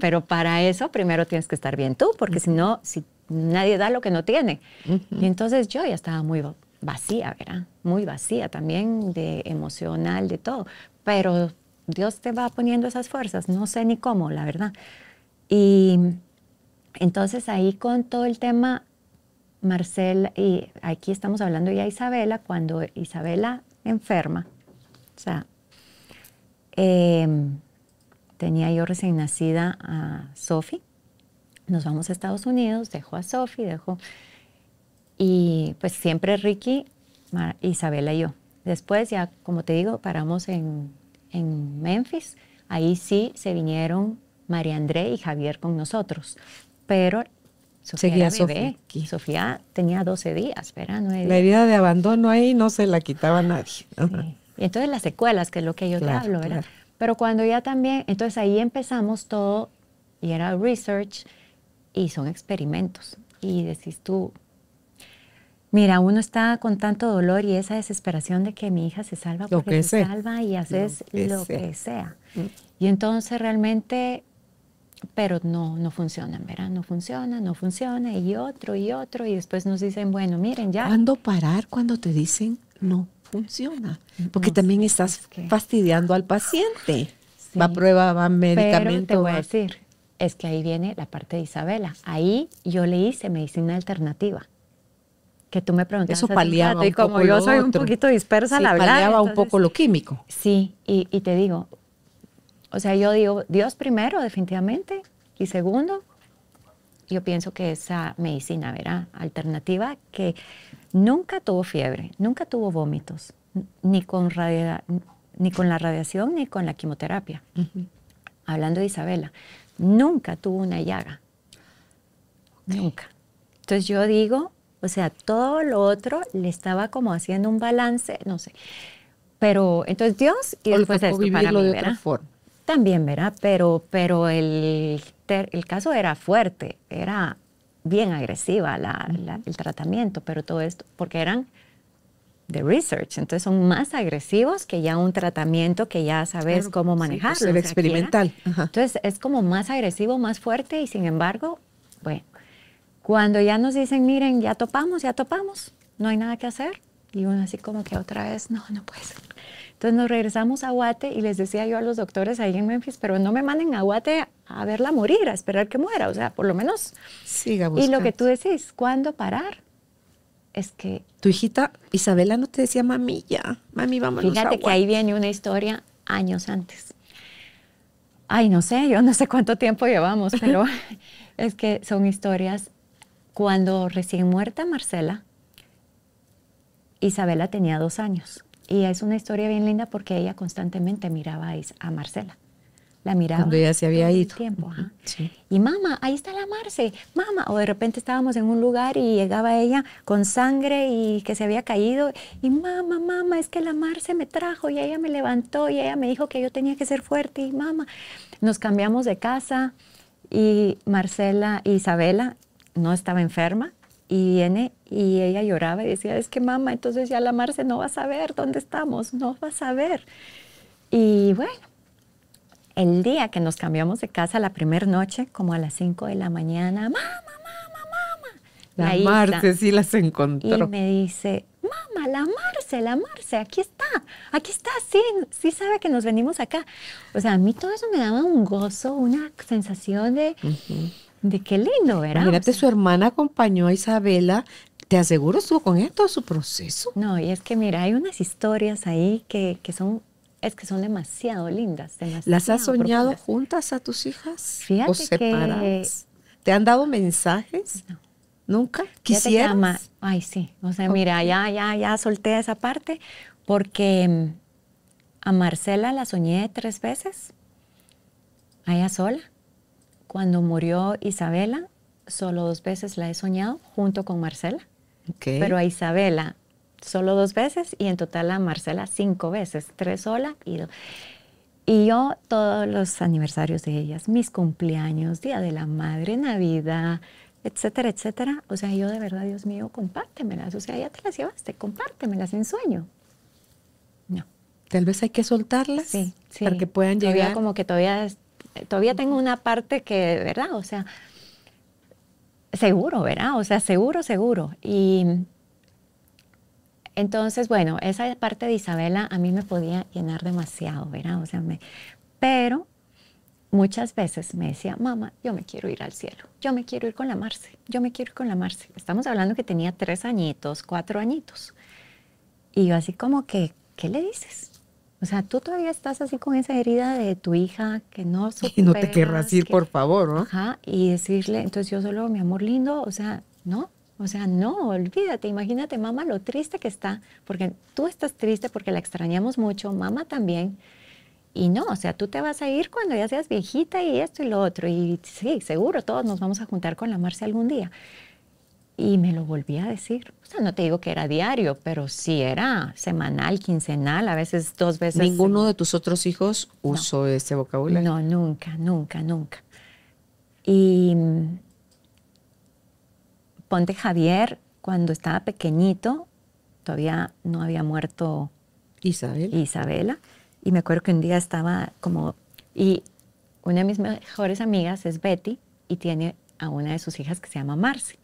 Pero para eso primero tienes que estar bien tú, porque si no, si nadie da lo que no tiene. Y entonces yo ya estaba muy vacía, ¿verdad? Muy vacía también de emocional, de todo. Pero Dios te va poniendo esas fuerzas, no sé ni cómo, la verdad. Y entonces ahí con todo el tema Marcel, y aquí estamos hablando ya Isabela, cuando Isabela enferma. O sea, em, tenía yo recién nacida a Sophie. Nos vamos a Estados Unidos, dejo a Sophie, dejo... Y pues siempre Ricky, Isabela y yo. Después ya, como te digo, paramos en, en Memphis. Ahí sí se vinieron María André y Javier con nosotros. Pero Sofía Seguía Sofía. tenía 12 días, ¿verdad? la herida de abandono ahí no se la quitaba nadie. Y entonces las secuelas, que es lo que yo te hablo, ¿verdad? Pero cuando ya también, entonces ahí empezamos todo y era research y son experimentos. Y decís tú, mira, uno está con tanto dolor y esa desesperación de que mi hija se salva porque lo que se salva y haces lo que sea. Mm. Y entonces realmente pero no, no funcionan, ¿verdad? No funciona, no funciona, y otro, y otro, y después nos dicen, bueno, miren, ya. ¿Cuándo parar cuando te dicen no funciona? Porque también estás fastidiando al paciente. va a prueba, va a medicamento. Pero te voy a decir, es que ahí viene la parte de Isabela. Ahí yo le hice medicina alternativa. Que tú me preguntas. Eso paliaba. como yo soy un poquito dispersa la verdad. Paliaba un poco lo químico. Sí, y, y te digo, o sea, yo digo, Dios primero, definitivamente, y segundo, yo pienso que esa medicina, ¿verdad? Alternativa que nunca tuvo fiebre, nunca tuvo vómitos, ni con, ni con la radiación ni con la quimioterapia. Hablando de Isabela, nunca tuvo una llaga. Nunca. Entonces yo digo, o sea, todo lo otro le estaba como haciendo un balance, no sé. Pero entonces Dios y después esto para mí, de también, ¿verdad? Pero, pero el, el caso era fuerte, era bien agresiva la, el tratamiento, pero todo esto, porque eran de research, entonces son más agresivos que ya un tratamiento que ya sabes cómo pues, manejarlo. el experimental. entonces es como más agresivo, más fuerte y sin embargo, bueno, cuando ya nos dicen, miren, ya topamos, ya topamos, no hay nada que hacer, y uno así como que otra vez, no, no puedes entonces nos regresamos a Guate y les decía yo a los doctores ahí en Memphis, pero no me manden a Guate a verla morir, a esperar que muera, o sea, por lo menos. Siga buscando. Y lo que tú decís, ¿cuándo parar? Es que... Tu hijita Isabela no te decía, mami, ya, mami, vámonos Fíjate a que ahí viene una historia años antes. Ay, no sé, yo no sé cuánto tiempo llevamos, pero es que son historias. Cuando recién muerta Marcela, Isabela tenía dos años. Y es una historia bien linda porque ella constantemente miraba a Marcela. La miraba. Cuando ella se había ido. tiempo, Y mamá, ahí está la Marce, mamá. O de repente estábamos en un lugar y llegaba ella con sangre y que se había caído. Y mamá, mamá, es que la Marce me trajo y ella me levantó y ella me dijo que yo tenía que ser fuerte. Y mamá, nos cambiamos de casa y Marcela, Isabela no estaba enferma, y viene y ella lloraba y decía, es que mamá, entonces ya la Marce no va a saber dónde estamos, no va a saber. Y bueno, el día que nos cambiamos de casa, la primera noche, como a las 5 de la mañana, mamá, mamá, mamá. La, Marce sí las encontró. Y me dice, mamá, la Marce, la Marce, aquí está, aquí está, sí, sí sabe que nos venimos acá. O sea, a mí todo eso me daba un gozo, una sensación de... De qué lindo, ¿verdad? Imagínate, su hermana acompañó a Isabela. Te aseguro, estuvo con esto todo su proceso. No, y es que mira, hay unas historias ahí que, que son es que son demasiado lindas. ¿Las has soñado juntas a tus hijas? Fíjate o separadas. ¿Te han dado mensajes? No. ¿Nunca? Quisiera. Ay, sí. O sea, mira, ya, ya, ya solté esa parte porque mm, a Marcela la soñé tres veces, a ella sola. Cuando murió Isabela, solo dos veces la he soñado junto con Marcela. Pero a Isabela solo dos veces y en total a Marcela cinco veces, tres sola y dos. Y yo todos los aniversarios de ellas, mis cumpleaños, Día de la Madre, Navidad, etcétera, etcétera. O sea, yo de verdad, Dios mío, compártemelas. O sea, ya te las llevaste, compártemelas en sueño. No. Tal vez hay que soltarlas para que puedan llegar. Todavía como que todavía todavía tengo una parte que, ¿verdad? O sea, seguro, ¿verdad? O sea, seguro, seguro. Y entonces, bueno, esa parte de Isabela a mí me podía llenar demasiado, ¿verdad? O sea, pero muchas veces me decía, mamá, yo me quiero ir al cielo, yo me quiero ir con la Marce, yo me quiero ir con la Marce. Estamos hablando que tenía tres añitos, cuatro añitos. Y yo así como que, ¿qué le dices? O sea, tú todavía estás así con esa herida de tu hija que no superas, Y no te querrás ir, por favor, ¿no? Ajá, y decirle, entonces yo solo, mi amor lindo, o sea, no, o sea, no, olvídate, imagínate, mamá, lo triste que está, porque tú estás triste porque la extrañamos mucho, mamá también. Y no, o sea, tú te vas a ir cuando ya seas viejita y esto y lo otro. Y sí, seguro todos nos vamos a juntar con la Marcia algún día. Y me lo volví a decir. O sea, no te digo que era diario, pero sí era semanal, quincenal, a veces dos veces. ¿Ninguno de tus otros hijos usó ese vocabulario? No, nunca, nunca, nunca. Y mm, ponte Javier, cuando estaba pequeñito, todavía no había muerto Isabel. Isabela. Y me acuerdo que un día estaba como... Y una de mis mejores amigas es Betty y tiene a una de sus hijas que se llama Marcy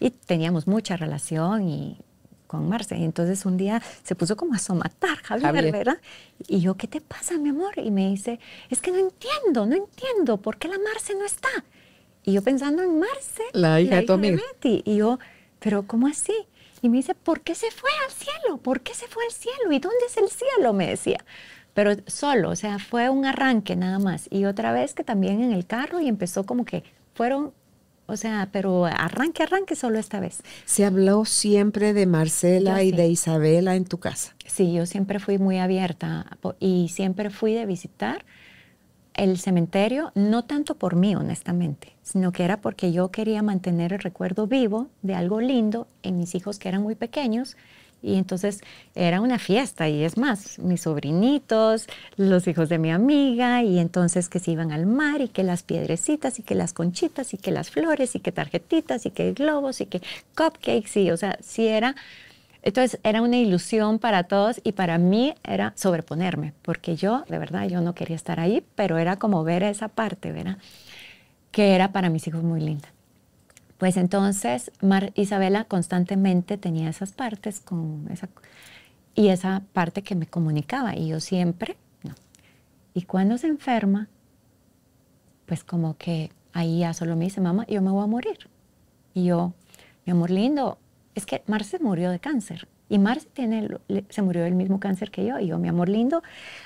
y teníamos mucha relación y con Marce. Y entonces un día se puso como a somatar, Javier, ¿verdad? Y yo, ¿qué te pasa, mi amor? Y me dice, es que no entiendo, no entiendo por qué la Marce no está. Y yo pensando en Marce, la hija, de tu y yo, ¿pero cómo así? Y me dice, ¿por qué se fue al cielo? ¿Por qué se fue al cielo? ¿Y dónde es el cielo? Me decía. Pero solo, o sea, fue un arranque nada más. Y otra vez que también en el carro y empezó como que fueron o sea, pero arranque, arranque solo esta vez. ¿Se habló siempre de Marcela y de Isabela en tu casa? Sí, yo siempre fui muy abierta y siempre fui de visitar el cementerio, no tanto por mí, honestamente, sino que era porque yo quería mantener el recuerdo vivo de algo lindo en mis hijos que eran muy pequeños y entonces era una fiesta y es más, mis sobrinitos, los hijos de mi amiga y entonces que se iban al mar y que las piedrecitas y que las conchitas y que las flores y que tarjetitas y que globos y que cupcakes y o sea, sí era... Entonces era una ilusión para todos y para mí era sobreponerme, porque yo, de verdad, yo no quería estar ahí, pero era como ver esa parte, ¿verdad? Que era para mis hijos muy linda. Pues entonces Isabela constantemente tenía esas partes con esa, y esa parte que me comunicaba y yo siempre no. Y cuando se enferma, pues como que ahí ya solo me dice, mamá, yo me voy a morir. Y yo, mi amor lindo, es que Mar se murió de cáncer. Y Mar se murió del mismo cáncer que yo. Y yo, mi amor lindo,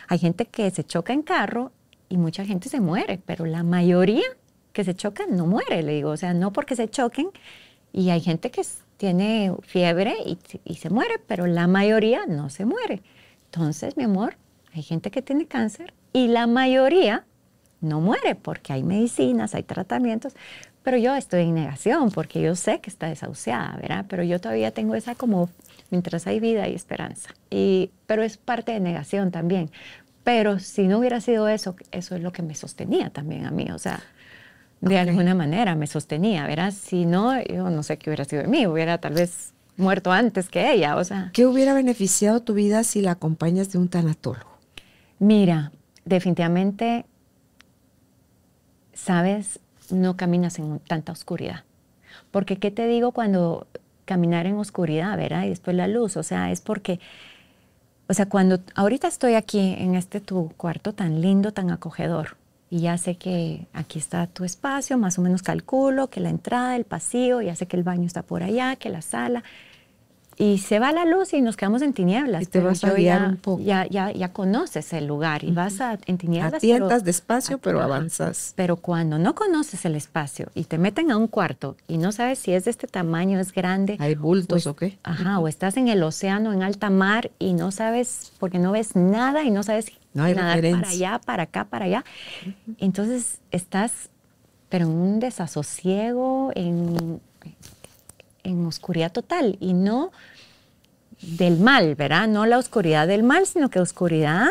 hay gente que se choca en carro y mucha gente se muere, pero la mayoría que se chocan no muere, le digo, o sea, no porque se choquen. Y hay gente que tiene fiebre y, y se muere, pero la mayoría no se muere. Entonces, mi amor, hay gente que tiene cáncer y la mayoría no muere porque hay medicinas, hay tratamientos, pero yo estoy en negación porque yo sé que está desahuciada, ¿verdad? Pero yo todavía tengo esa como mientras hay vida y esperanza. Y, pero es parte de negación también. Pero si no hubiera sido eso, eso es lo que me sostenía también a mí, o sea de alguna manera me sostenía, ¿verdad? Si no, yo no sé qué hubiera sido de mí, hubiera tal vez muerto antes que ella, o sea. ¿Qué hubiera beneficiado tu vida si la acompañas de un tanatólogo? Mira, definitivamente, sabes, no caminas en tanta oscuridad. Porque, ¿qué te digo cuando caminar en oscuridad, ¿verdad? Y después la luz, o sea, es porque, o sea, cuando ahorita estoy aquí en este tu cuarto tan lindo, tan acogedor, y ya sé que aquí está tu espacio, más o menos calculo que la entrada, el pasillo, ya sé que el baño está por allá, que la sala, y se va la luz y nos quedamos en tinieblas. Y te vas a guiar un poco. Ya, ya, conoces el lugar y vas a, en tinieblas. Atientas despacio, pero avanzas. Pero cuando no conoces el espacio y te meten a un cuarto y no sabes si es de este tamaño, es grande. Hay bultos pues, o, qué. Ajá, o estás en el océano, en alta mar y no sabes, porque no ves nada y no sabes si... no hay para allá, para acá, para allá. Entonces estás, pero en un desasosiego, en en oscuridad total y no del mal, ¿verdad? No la oscuridad del mal, sino que oscuridad,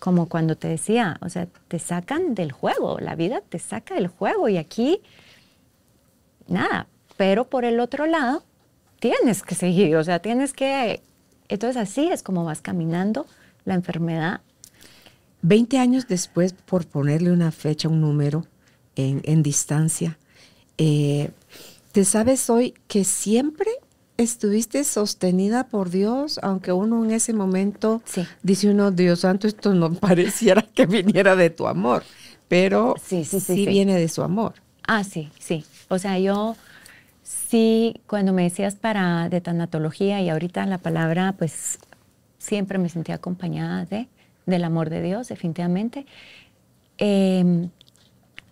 como cuando te decía, o sea, te sacan del juego, la vida te saca del juego y aquí, nada, pero por el otro lado, tienes que seguir, o sea, tienes que... Entonces así es como vas caminando la enfermedad. Veinte años después, por ponerle una fecha, un número en, distancia, eh, te sabes hoy que siempre estuviste sostenida por Dios, aunque uno en ese momento dice uno, Dios santo, esto no pareciera que viniera de tu amor, pero sí, viene de su amor. Ah, sí, sí. O sea, yo sí, cuando me decías para de tanatología y ahorita la palabra, pues siempre me sentía acompañada de, del amor de Dios, definitivamente. Em,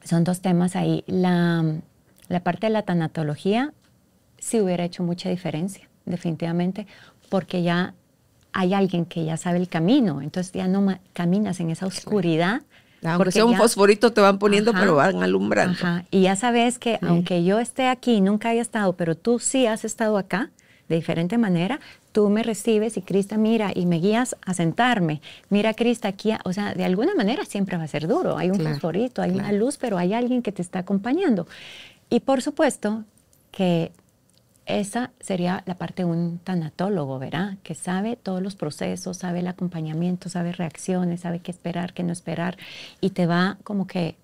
son dos temas ahí. La la parte de la tanatología sí hubiera hecho mucha diferencia, definitivamente, porque ya hay alguien que ya sabe el camino, entonces ya no caminas en esa oscuridad. Ah, porque un fosforito te van poniendo, pero van alumbrando. y ya sabes que aunque yo esté aquí nunca haya estado, pero tú sí has estado acá, de diferente manera, tú me recibes y Crista mira y me guías a sentarme. Mira Crista aquí, o sea, de alguna manera siempre va a ser duro, hay un fosforito, hay una luz, pero hay alguien que te está acompañando. Y por supuesto que esa sería la parte de un tanatólogo, ¿verdad? Que sabe todos los procesos, sabe el acompañamiento, sabe reacciones, sabe qué esperar, qué no esperar, y te va como que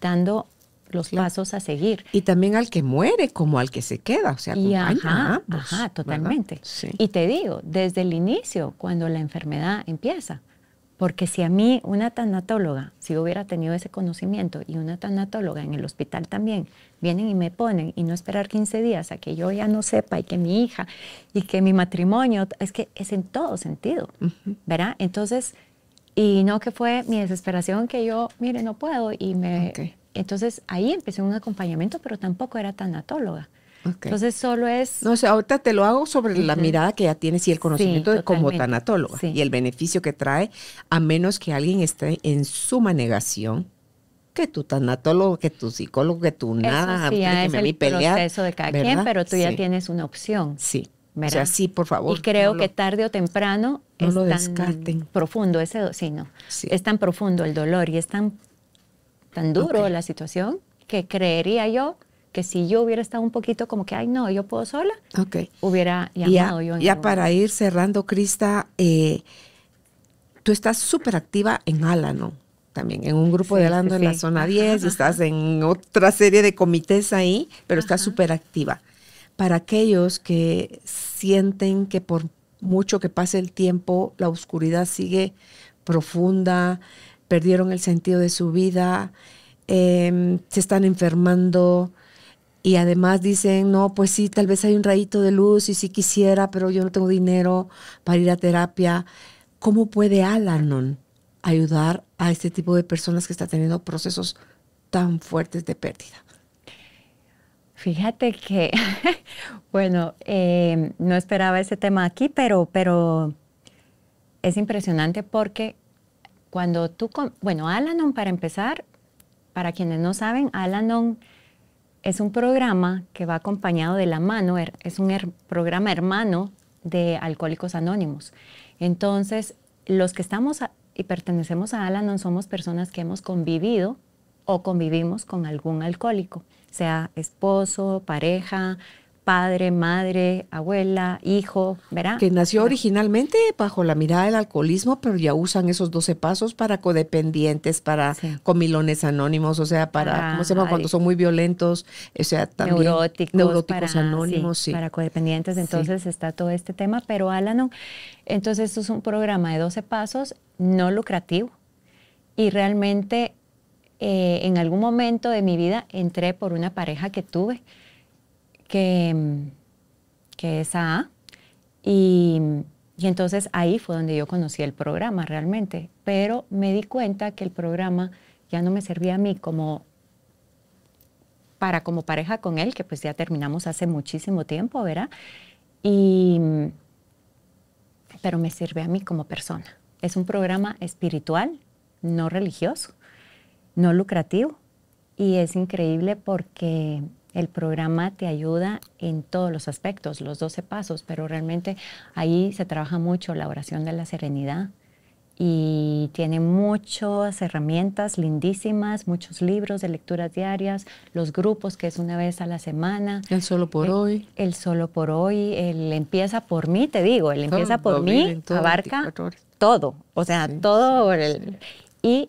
dando los pasos a seguir. Y también al que muere como al que se queda, o sea, ajá, ajá, totalmente. Y te digo, desde el inicio, cuando la enfermedad empieza, porque si a mí una tanatóloga, si hubiera tenido ese conocimiento y una tanatóloga en el hospital también, vienen y me ponen y no esperar 15 días a que yo ya no sepa y que mi hija y que mi matrimonio, es que es en todo sentido, ¿verdad? Entonces, y no que fue mi desesperación que yo, mire, no puedo y me... Entonces ahí empecé un acompañamiento, pero tampoco era tanatóloga. Entonces solo es... No, sé ahorita te lo hago sobre la mirada que ya tienes y el conocimiento de como tanatóloga y el beneficio que trae, a menos que alguien esté en suma negación que tu tanatólogo, que tu psicólogo, que tu nada, Eso sí, ya es el proceso de cada quien, pero tú ya tienes una opción. Sí. ¿verdad? O sea, sí, por favor. Y creo que tarde o temprano no es lo tan profundo ese, sí, no, es tan profundo el dolor y es tan, tan duro la situación que creería yo que si yo hubiera estado un poquito como que, ay, no, yo puedo sola, hubiera llamado yo. ya para ir cerrando, Crista, eh, tú estás súper activa en Alano también, en un grupo de Alano en la zona 10, estás en otra serie de comités ahí, pero estás súper activa. Para aquellos que sienten que por mucho que pase el tiempo, la oscuridad sigue profunda, perdieron el sentido de su vida, em, se están enfermando, y además dicen, no, pues sí, tal vez hay un rayito de luz y sí quisiera, pero yo no tengo dinero para ir a terapia. ¿Cómo puede Alanon ayudar a este tipo de personas que está teniendo procesos tan fuertes de pérdida? Fíjate que, bueno, em, no esperaba ese tema aquí, pero, pero es impresionante porque cuando tú, bueno, Alanon para empezar, para quienes no saben, Alanon es un programa que va acompañado de la mano, es un programa hermano de Alcohólicos Anónimos. Entonces, los que estamos y pertenecemos a Alan no somos personas que hemos convivido o convivimos con algún alcohólico, sea esposo, pareja, padre, madre, abuela, hijo, ¿verdad? Que nació originalmente bajo la mirada del alcoholismo, pero ya usan esos 12 pasos para codependientes, para comilones anónimos, o sea, para, ¿cómo se llama? Cuando son muy violentos, o sea, también neuróticos, anónimos, sí, Para codependientes, entonces está todo este tema, pero Alanon, entonces esto es un programa de 12 pasos no lucrativo y realmente eh, en algún momento de mi vida entré por una pareja que tuve que, que es AA. Y, y entonces ahí fue donde yo conocí el programa realmente. Pero me di cuenta que el programa ya no me servía a mí como para como pareja con él, que pues ya terminamos hace muchísimo tiempo, ¿verdad? Y, pero me sirve a mí como persona. Es un programa espiritual, no religioso, no lucrativo, y es increíble porque el programa te ayuda en todos los aspectos, los 12 pasos, pero realmente ahí se trabaja mucho la oración de la serenidad y tiene muchas herramientas lindísimas, muchos libros de lecturas diarias, los grupos que es una vez a la semana. El solo por eh, hoy. El solo por hoy, el empieza por mí, te digo, el empieza por mí abarca todo, o sea, todo por el, y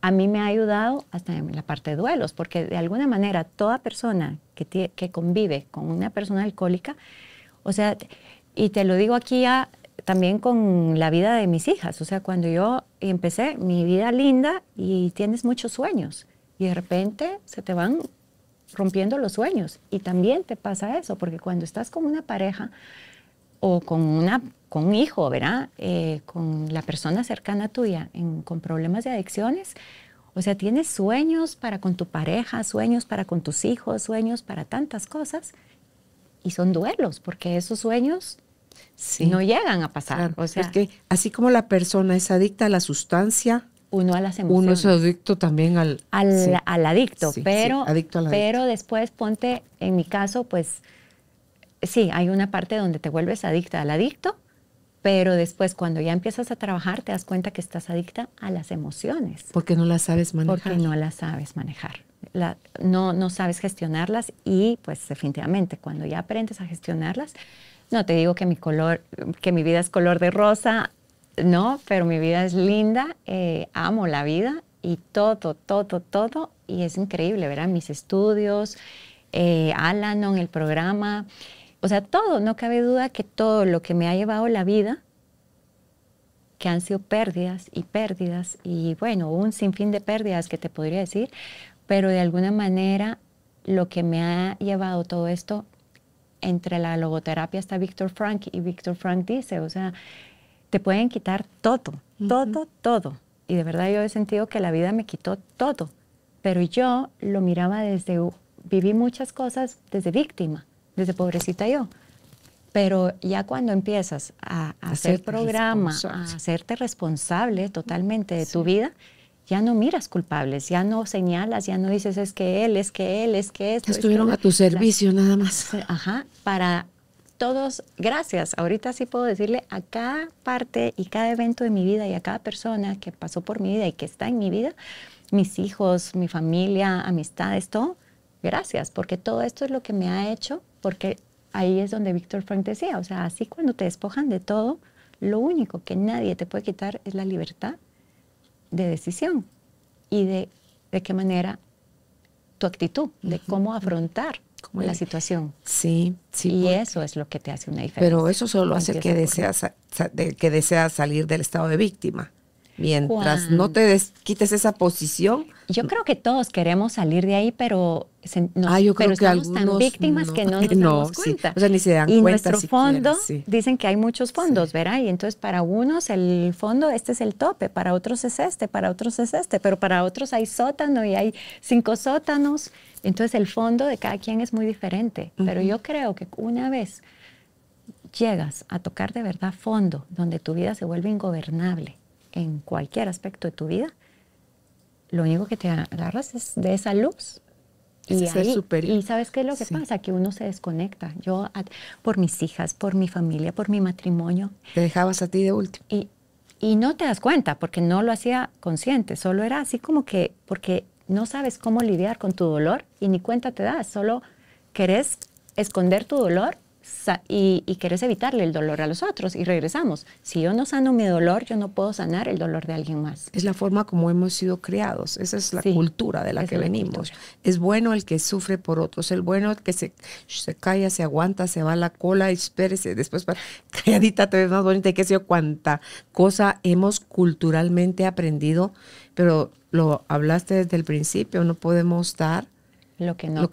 a mí me ha ayudado hasta en la parte de duelos, porque de alguna manera toda persona que, que convive con una persona alcohólica, o sea, y te lo digo aquí ya también con la vida de mis hijas, o sea, cuando yo empecé mi vida linda y tienes muchos sueños y de repente se te van rompiendo los sueños y también te pasa eso, porque cuando estás con una pareja o con, una, con un hijo, ¿verdad? Eh, con la persona cercana tuya, con problemas de adicciones. O sea, tienes sueños para con tu pareja, sueños para con tus hijos, sueños para tantas cosas. Y son duelos, porque esos sueños no llegan a pasar. o sea, que así como la persona es adicta a la sustancia, uno Uno es adicto también al... adicto, pero, al adicto. pero después ponte, en mi caso, pues sí, hay una parte donde te vuelves adicta al adicto, pero después cuando ya empiezas a trabajar te das cuenta que estás adicta a las emociones. Porque no las sabes manejar. Porque no las sabes manejar. no, no sabes gestionarlas y pues definitivamente cuando ya aprendes a gestionarlas, no te digo que mi, color, que mi vida es color de rosa, no, pero mi vida es linda, eh, amo la vida y todo, todo, todo, y es increíble, ¿verdad? Mis estudios, eh, Alanon, el programa, o sea, todo, no cabe duda que todo lo que me ha llevado la vida, que han sido pérdidas y pérdidas y bueno, un sinfín de pérdidas que te podría decir, pero de alguna manera lo que me ha llevado todo esto entre la logoterapia está Víctor Frank y Víctor Frank dice, o sea, te pueden quitar todo, todo, todo. Y de verdad yo he sentido que la vida me quitó todo, pero yo lo miraba desde, viví muchas cosas desde víctima desde pobrecita yo. Pero ya cuando empiezas a, hacer programas, a hacerte responsable totalmente de tu vida, ya no miras culpables, ya no señalas, ya no dices es que él, es que él, es que esto. Estuvieron a tu servicio nada más. Ajá, para todos, gracias. Ahorita sí puedo decirle a cada parte y cada evento de mi vida y a cada persona que pasó por mi vida y que está en mi vida, mis hijos, mi familia, amistades, todo, gracias, porque todo esto es lo que me ha hecho porque ahí es donde Víctor Frank decía, o sea, así cuando te despojan de todo, lo único que nadie te puede quitar es la libertad de decisión y de, de qué manera tu actitud, de cómo afrontar la situación. Sí, sí. Y eso es lo que te hace una diferencia. Pero eso solo hace que deseas, que deseas salir del estado de víctima. Mientras no te quites esa posición. Yo creo que todos queremos salir de ahí, pero, nos, ah, que estamos tan víctimas que no nos damos cuenta. O sea, ni se dan y nuestro fondo, dicen que hay muchos fondos, ¿verdad? Y entonces para unos el fondo, este es el tope, para otros es este, para otros es este, pero para otros hay sótano y hay cinco sótanos. Entonces el fondo de cada quien es muy diferente. Pero yo creo que una vez llegas a tocar de verdad fondo, donde tu vida se vuelve ingobernable, en cualquier aspecto de tu vida, lo único que te agarras es de esa luz. y, ahí, y sabes qué es lo que pasa, que uno se desconecta. Yo, por mis hijas, por mi familia, por mi matrimonio. Te dejabas a ti de último. Y, y no te das cuenta porque no lo hacía consciente, solo era así como que, porque no sabes cómo lidiar con tu dolor y ni cuenta te das, solo querés esconder tu dolor y, y, quieres evitarle el dolor a los otros y regresamos. Si yo no sano mi dolor, yo no puedo sanar el dolor de alguien más. Es la forma como hemos sido criados, esa es la cultura de la que venimos. Es bueno el que sufre por otros, el bueno el que se, se calla, se aguanta, se va a la cola, espérese, después para, calladita te ves más bonita, qué sé yo, cuánta cosa hemos culturalmente aprendido, pero lo hablaste desde el principio, no podemos estar lo que no,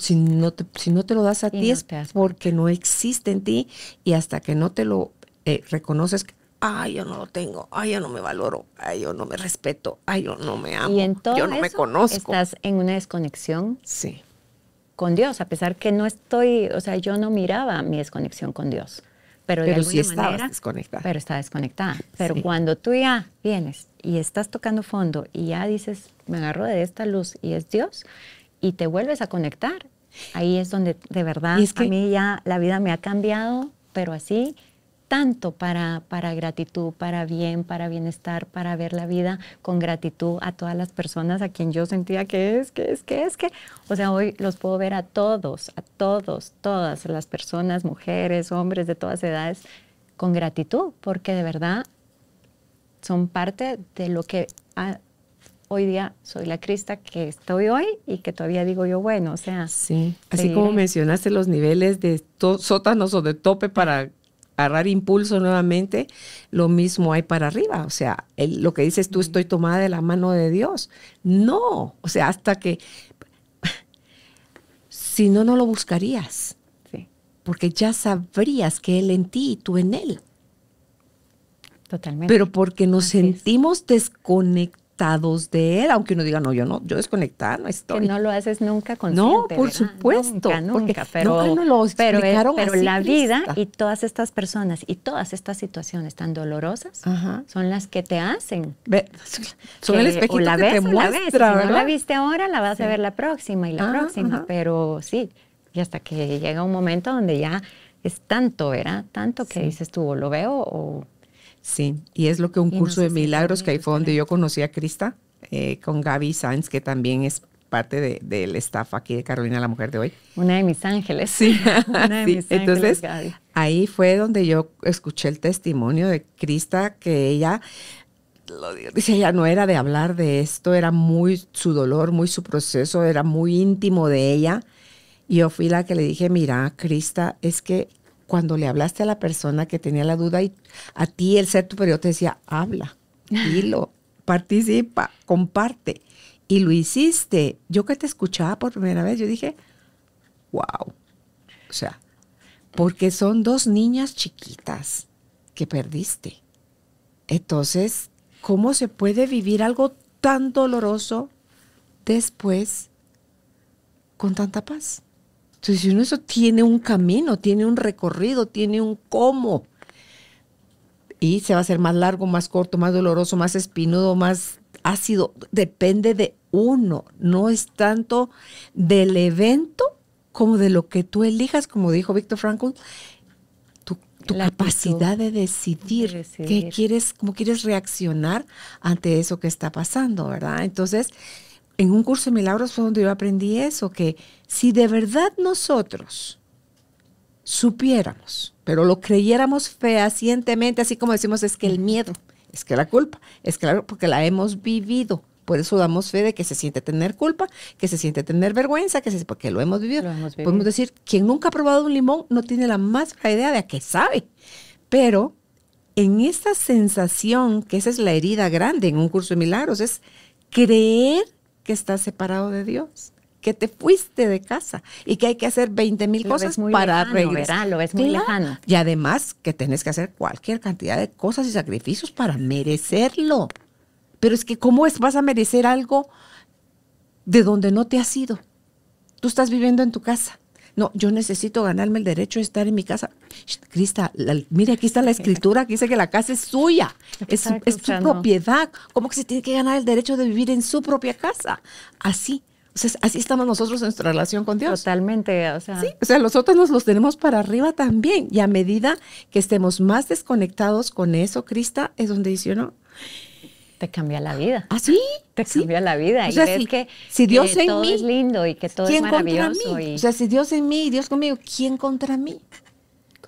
si no te, si no te lo das a ti es porque no existe en ti y hasta que no te lo eh, reconoces ay yo no lo tengo ay yo no me valoro ay yo no me respeto ay yo no me amo y en yo no me conozco estás en una desconexión sí con Dios a pesar que no estoy o sea yo no miraba mi desconexión con Dios pero, de alguna sí desconectada. Pero está desconectada. Pero cuando tú ya vienes y estás tocando fondo y ya dices, me agarro de esta luz y es Dios, y te vuelves a conectar. Ahí es donde de verdad a mí ya la vida me ha cambiado, pero así tanto para, para gratitud, para bien, para bienestar, para ver la vida con gratitud a todas las personas a quien yo sentía que es, que es, que es, que... O sea, hoy los puedo ver a todos, a todos, todas las personas, mujeres, hombres de todas edades, con gratitud, porque de verdad son parte de lo que hoy día soy la Crista que estoy hoy y que todavía digo yo, bueno, o sea. Sí, así como mencionaste los niveles de sótanos o de tope para agarrar impulso nuevamente, lo mismo hay para arriba. O sea, lo que dices tú, estoy tomada de la mano de Dios. No, o sea, hasta que, si no, no lo buscarías. Sí. Porque ya sabrías que Él en ti y tú en Él. Totalmente. Pero porque nos sentimos desconectados de él, aunque uno diga, no, yo no, yo desconectada no estoy. Que no lo haces nunca consciente. No, por supuesto. Nunca, nunca, pero, lo pero, pero la vida y todas estas personas y todas estas situaciones tan dolorosas son las que te hacen. son el espejito la que ves, te muestra, Si no la viste ahora, la vas a ver la próxima y la próxima, pero sí, y hasta que llega un momento donde ya es tanto, ¿verdad? Tanto que dices tú, o lo veo o Sí, y es lo que un curso de milagros, que ahí fue donde yo conocí a Crista, eh, con Gaby Sainz, que también es parte del staff aquí de Carolina, la mujer de hoy. Una de mis ángeles. Sí, Una de entonces ahí fue donde yo escuché el testimonio de Crista, que ella, dice, ella no era de hablar de esto, era muy su dolor, muy su proceso, era muy íntimo de ella. Y yo fui la que le dije, mira, Crista, es que cuando le hablaste a la persona que tenía la duda y a ti el ser tu te decía, habla, dilo, participa, comparte. Y lo hiciste. Yo que te escuchaba por primera vez, yo dije, wow. O sea, porque son dos niñas chiquitas que perdiste. Entonces, ¿cómo se puede vivir algo tan doloroso después con tanta paz? Entonces uno eso tiene un camino, tiene un recorrido, tiene un cómo. Y se va a hacer más largo, más corto, más doloroso, más espinudo, más ácido. Depende de uno. No es tanto del evento como de lo que tú elijas, como dijo Víctor Frankl, tu, capacidad de decidir, de decidir, qué quieres, cómo quieres reaccionar ante eso que está pasando, ¿verdad? Entonces, en un curso de milagros fue donde yo aprendí eso, que si de verdad nosotros supiéramos, pero lo creyéramos fehacientemente, así como decimos, es que el miedo, es que la culpa, es claro, porque la hemos vivido. Por eso damos fe de que se siente tener culpa, que se siente tener vergüenza, que se, porque lo hemos vivido. Podemos decir, quien nunca ha probado un limón no tiene la más idea de a qué sabe. Pero en esta sensación, que esa es la herida grande en un curso de milagros, es creer que estás separado de Dios que te fuiste de casa y que hay que hacer 20 mil cosas para regresar. muy Y además que tienes que hacer cualquier cantidad de cosas y sacrificios para merecerlo. Pero es que ¿cómo es, vas a merecer algo de donde no te has ido? Tú estás viviendo en tu casa. No, yo necesito ganarme el derecho de estar en mi casa. Crista, mire, aquí está la escritura que dice que la casa es suya, es, su, propiedad. ¿Cómo que se tiene que ganar el derecho de vivir en su propia casa? Así, o sea, así estamos nosotros en nuestra relación con Dios. Totalmente, o sea. Sí, o sea, nosotros nos los tenemos para arriba también. Y a medida que estemos más desconectados con eso, Crista, es donde dice, ¿no? te cambia la vida. ¿Ah, sí? Te cambia la vida. y ves que, si Dios en todo mí, es lindo y que todo es maravilloso. Y... O sea, si Dios en mí y Dios conmigo, ¿quién contra mí?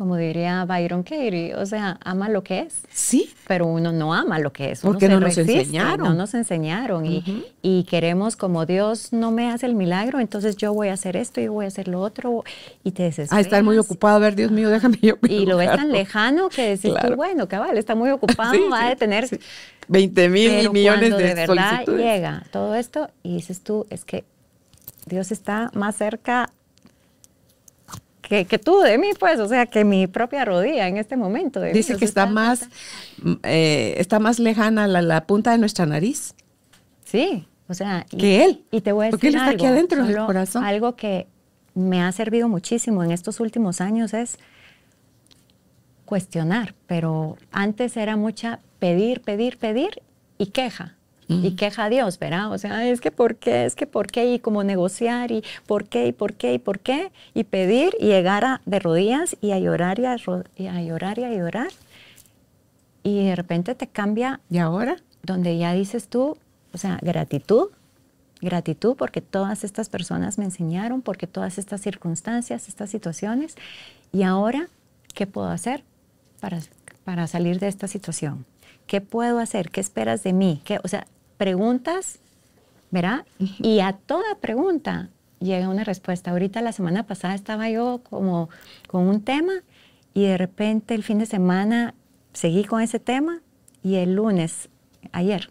como diría Byron Katie, o sea, ama lo que es. Sí. Pero uno no ama lo que es. Porque no nos enseñaron. No nos enseñaron. y, queremos, como Dios no me hace el milagro, entonces yo voy a hacer esto y voy a hacer lo otro. Y te desesperas. Ah, estar muy ocupado. A ver, Dios mío, déjame yo. Y lo ves tan lejano que dices, tú, bueno, cabal, está muy ocupado, va a detener. 20 mil millones de, de verdad llega todo esto y dices tú, es que Dios está más cerca que, tú de mí, pues, o sea, que mi propia rodilla en este momento. Dice que está, más, mm, eh, está más lejana la, punta de nuestra nariz. Sí, o sea. Que él. Y te voy a decir Porque él está aquí adentro del corazón. Algo que me ha servido muchísimo en estos últimos años es cuestionar, pero antes era mucha pedir, pedir, pedir y queja. Y mm. queja a Dios, ¿verdad? O sea, es que por qué, es que por qué, y cómo negociar, y por qué, y por qué, y por qué, y pedir, y llegar a, de rodillas, y a llorar, y a, llorar, y a llorar. Y de repente te cambia. ¿Y ahora? Donde ya dices tú, o sea, gratitud, gratitud porque todas estas personas me enseñaron, porque todas estas circunstancias, estas situaciones, y ahora, ¿qué puedo hacer para, para salir de esta situación? ¿Qué puedo hacer? ¿Qué esperas de mí? ¿Qué? O sea, preguntas, ¿verdad? Y a toda pregunta llega una respuesta. Ahorita la semana pasada estaba yo como con un tema y de repente el fin de semana seguí con ese tema y el lunes, ayer,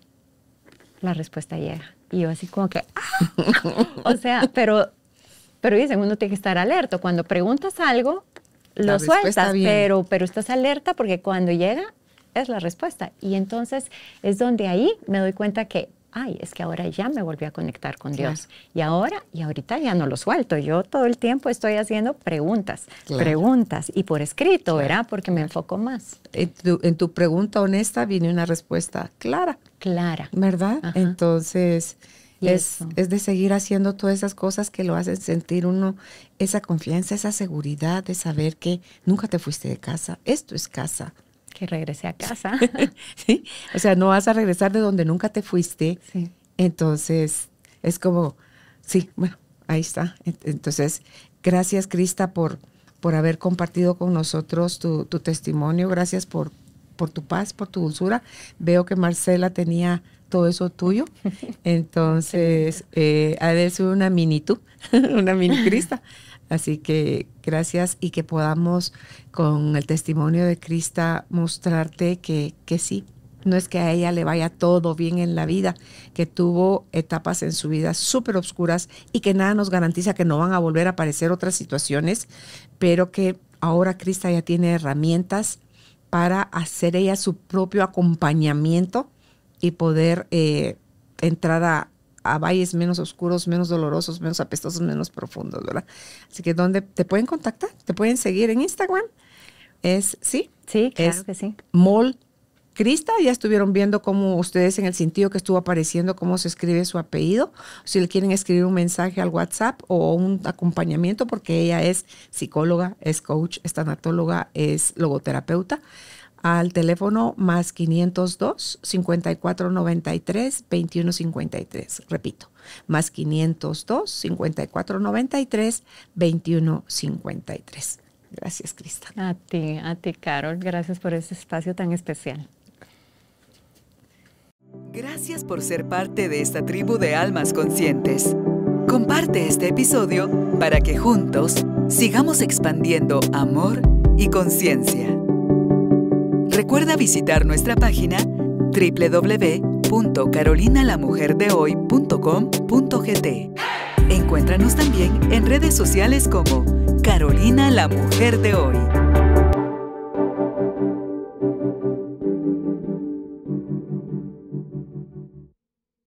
la respuesta llega. Y yo así como que, ¡ah! o sea, pero, pero dicen, uno tiene que estar alerta. Cuando preguntas algo, lo sueltas, pero, pero estás alerta porque cuando llega, es la respuesta. Y entonces es donde ahí me doy cuenta que ay, es que ahora ya me volví a conectar con Dios. Y ahora, y ahorita ya no lo suelto. Yo todo el tiempo estoy haciendo preguntas, preguntas, y por escrito, ¿verdad? Porque me enfoco más. En tu, pregunta honesta viene una respuesta clara. Clara. ¿Verdad? Entonces, es, es, de seguir haciendo todas esas cosas que lo hacen sentir uno esa confianza, esa seguridad de saber que nunca te fuiste de casa. Esto es casa. Y regrese a casa. sí, o sea, no vas a regresar de donde nunca te fuiste. Entonces, es como, sí, bueno, ahí está. Entonces, gracias Crista por, por haber compartido con nosotros tu, testimonio, gracias por, por tu paz, por tu dulzura. Veo que Marcela tenía todo eso tuyo. Entonces, eh, ha de una mini tú, una mini Crista. Así que gracias y que podamos con el testimonio de Crista mostrarte que, que sí, no es que a ella le vaya todo bien en la vida, que tuvo etapas en su vida súper obscuras y que nada nos garantiza que no van a volver a aparecer otras situaciones, pero que ahora Crista ya tiene herramientas para hacer ella su propio acompañamiento y poder eh, entrar a, a valles menos oscuros, menos dolorosos, menos apestosos, menos profundos, ¿verdad? Así que, ¿dónde te pueden contactar? ¿Te pueden seguir en Instagram? Es, ¿sí? Sí, claro que sí. Mol Crista, ya estuvieron viendo cómo ustedes en el sentido que estuvo apareciendo, cómo se escribe su apellido. Si le quieren escribir un mensaje al WhatsApp o un acompañamiento, porque ella es psicóloga, es coach, es tanatóloga, es logoterapeuta al teléfono más 502 5493 2153. Repito, más 502 5493 2153. Gracias, Crista. A ti, a ti, Carol. Gracias por este espacio tan especial. Gracias por ser parte de esta tribu de almas conscientes. Comparte este episodio para que juntos sigamos expandiendo amor y conciencia. Recuerda visitar nuestra página www.carolinalamujerdehoy.com.gt. Encuéntranos también en redes sociales como Carolina la Mujer de Hoy.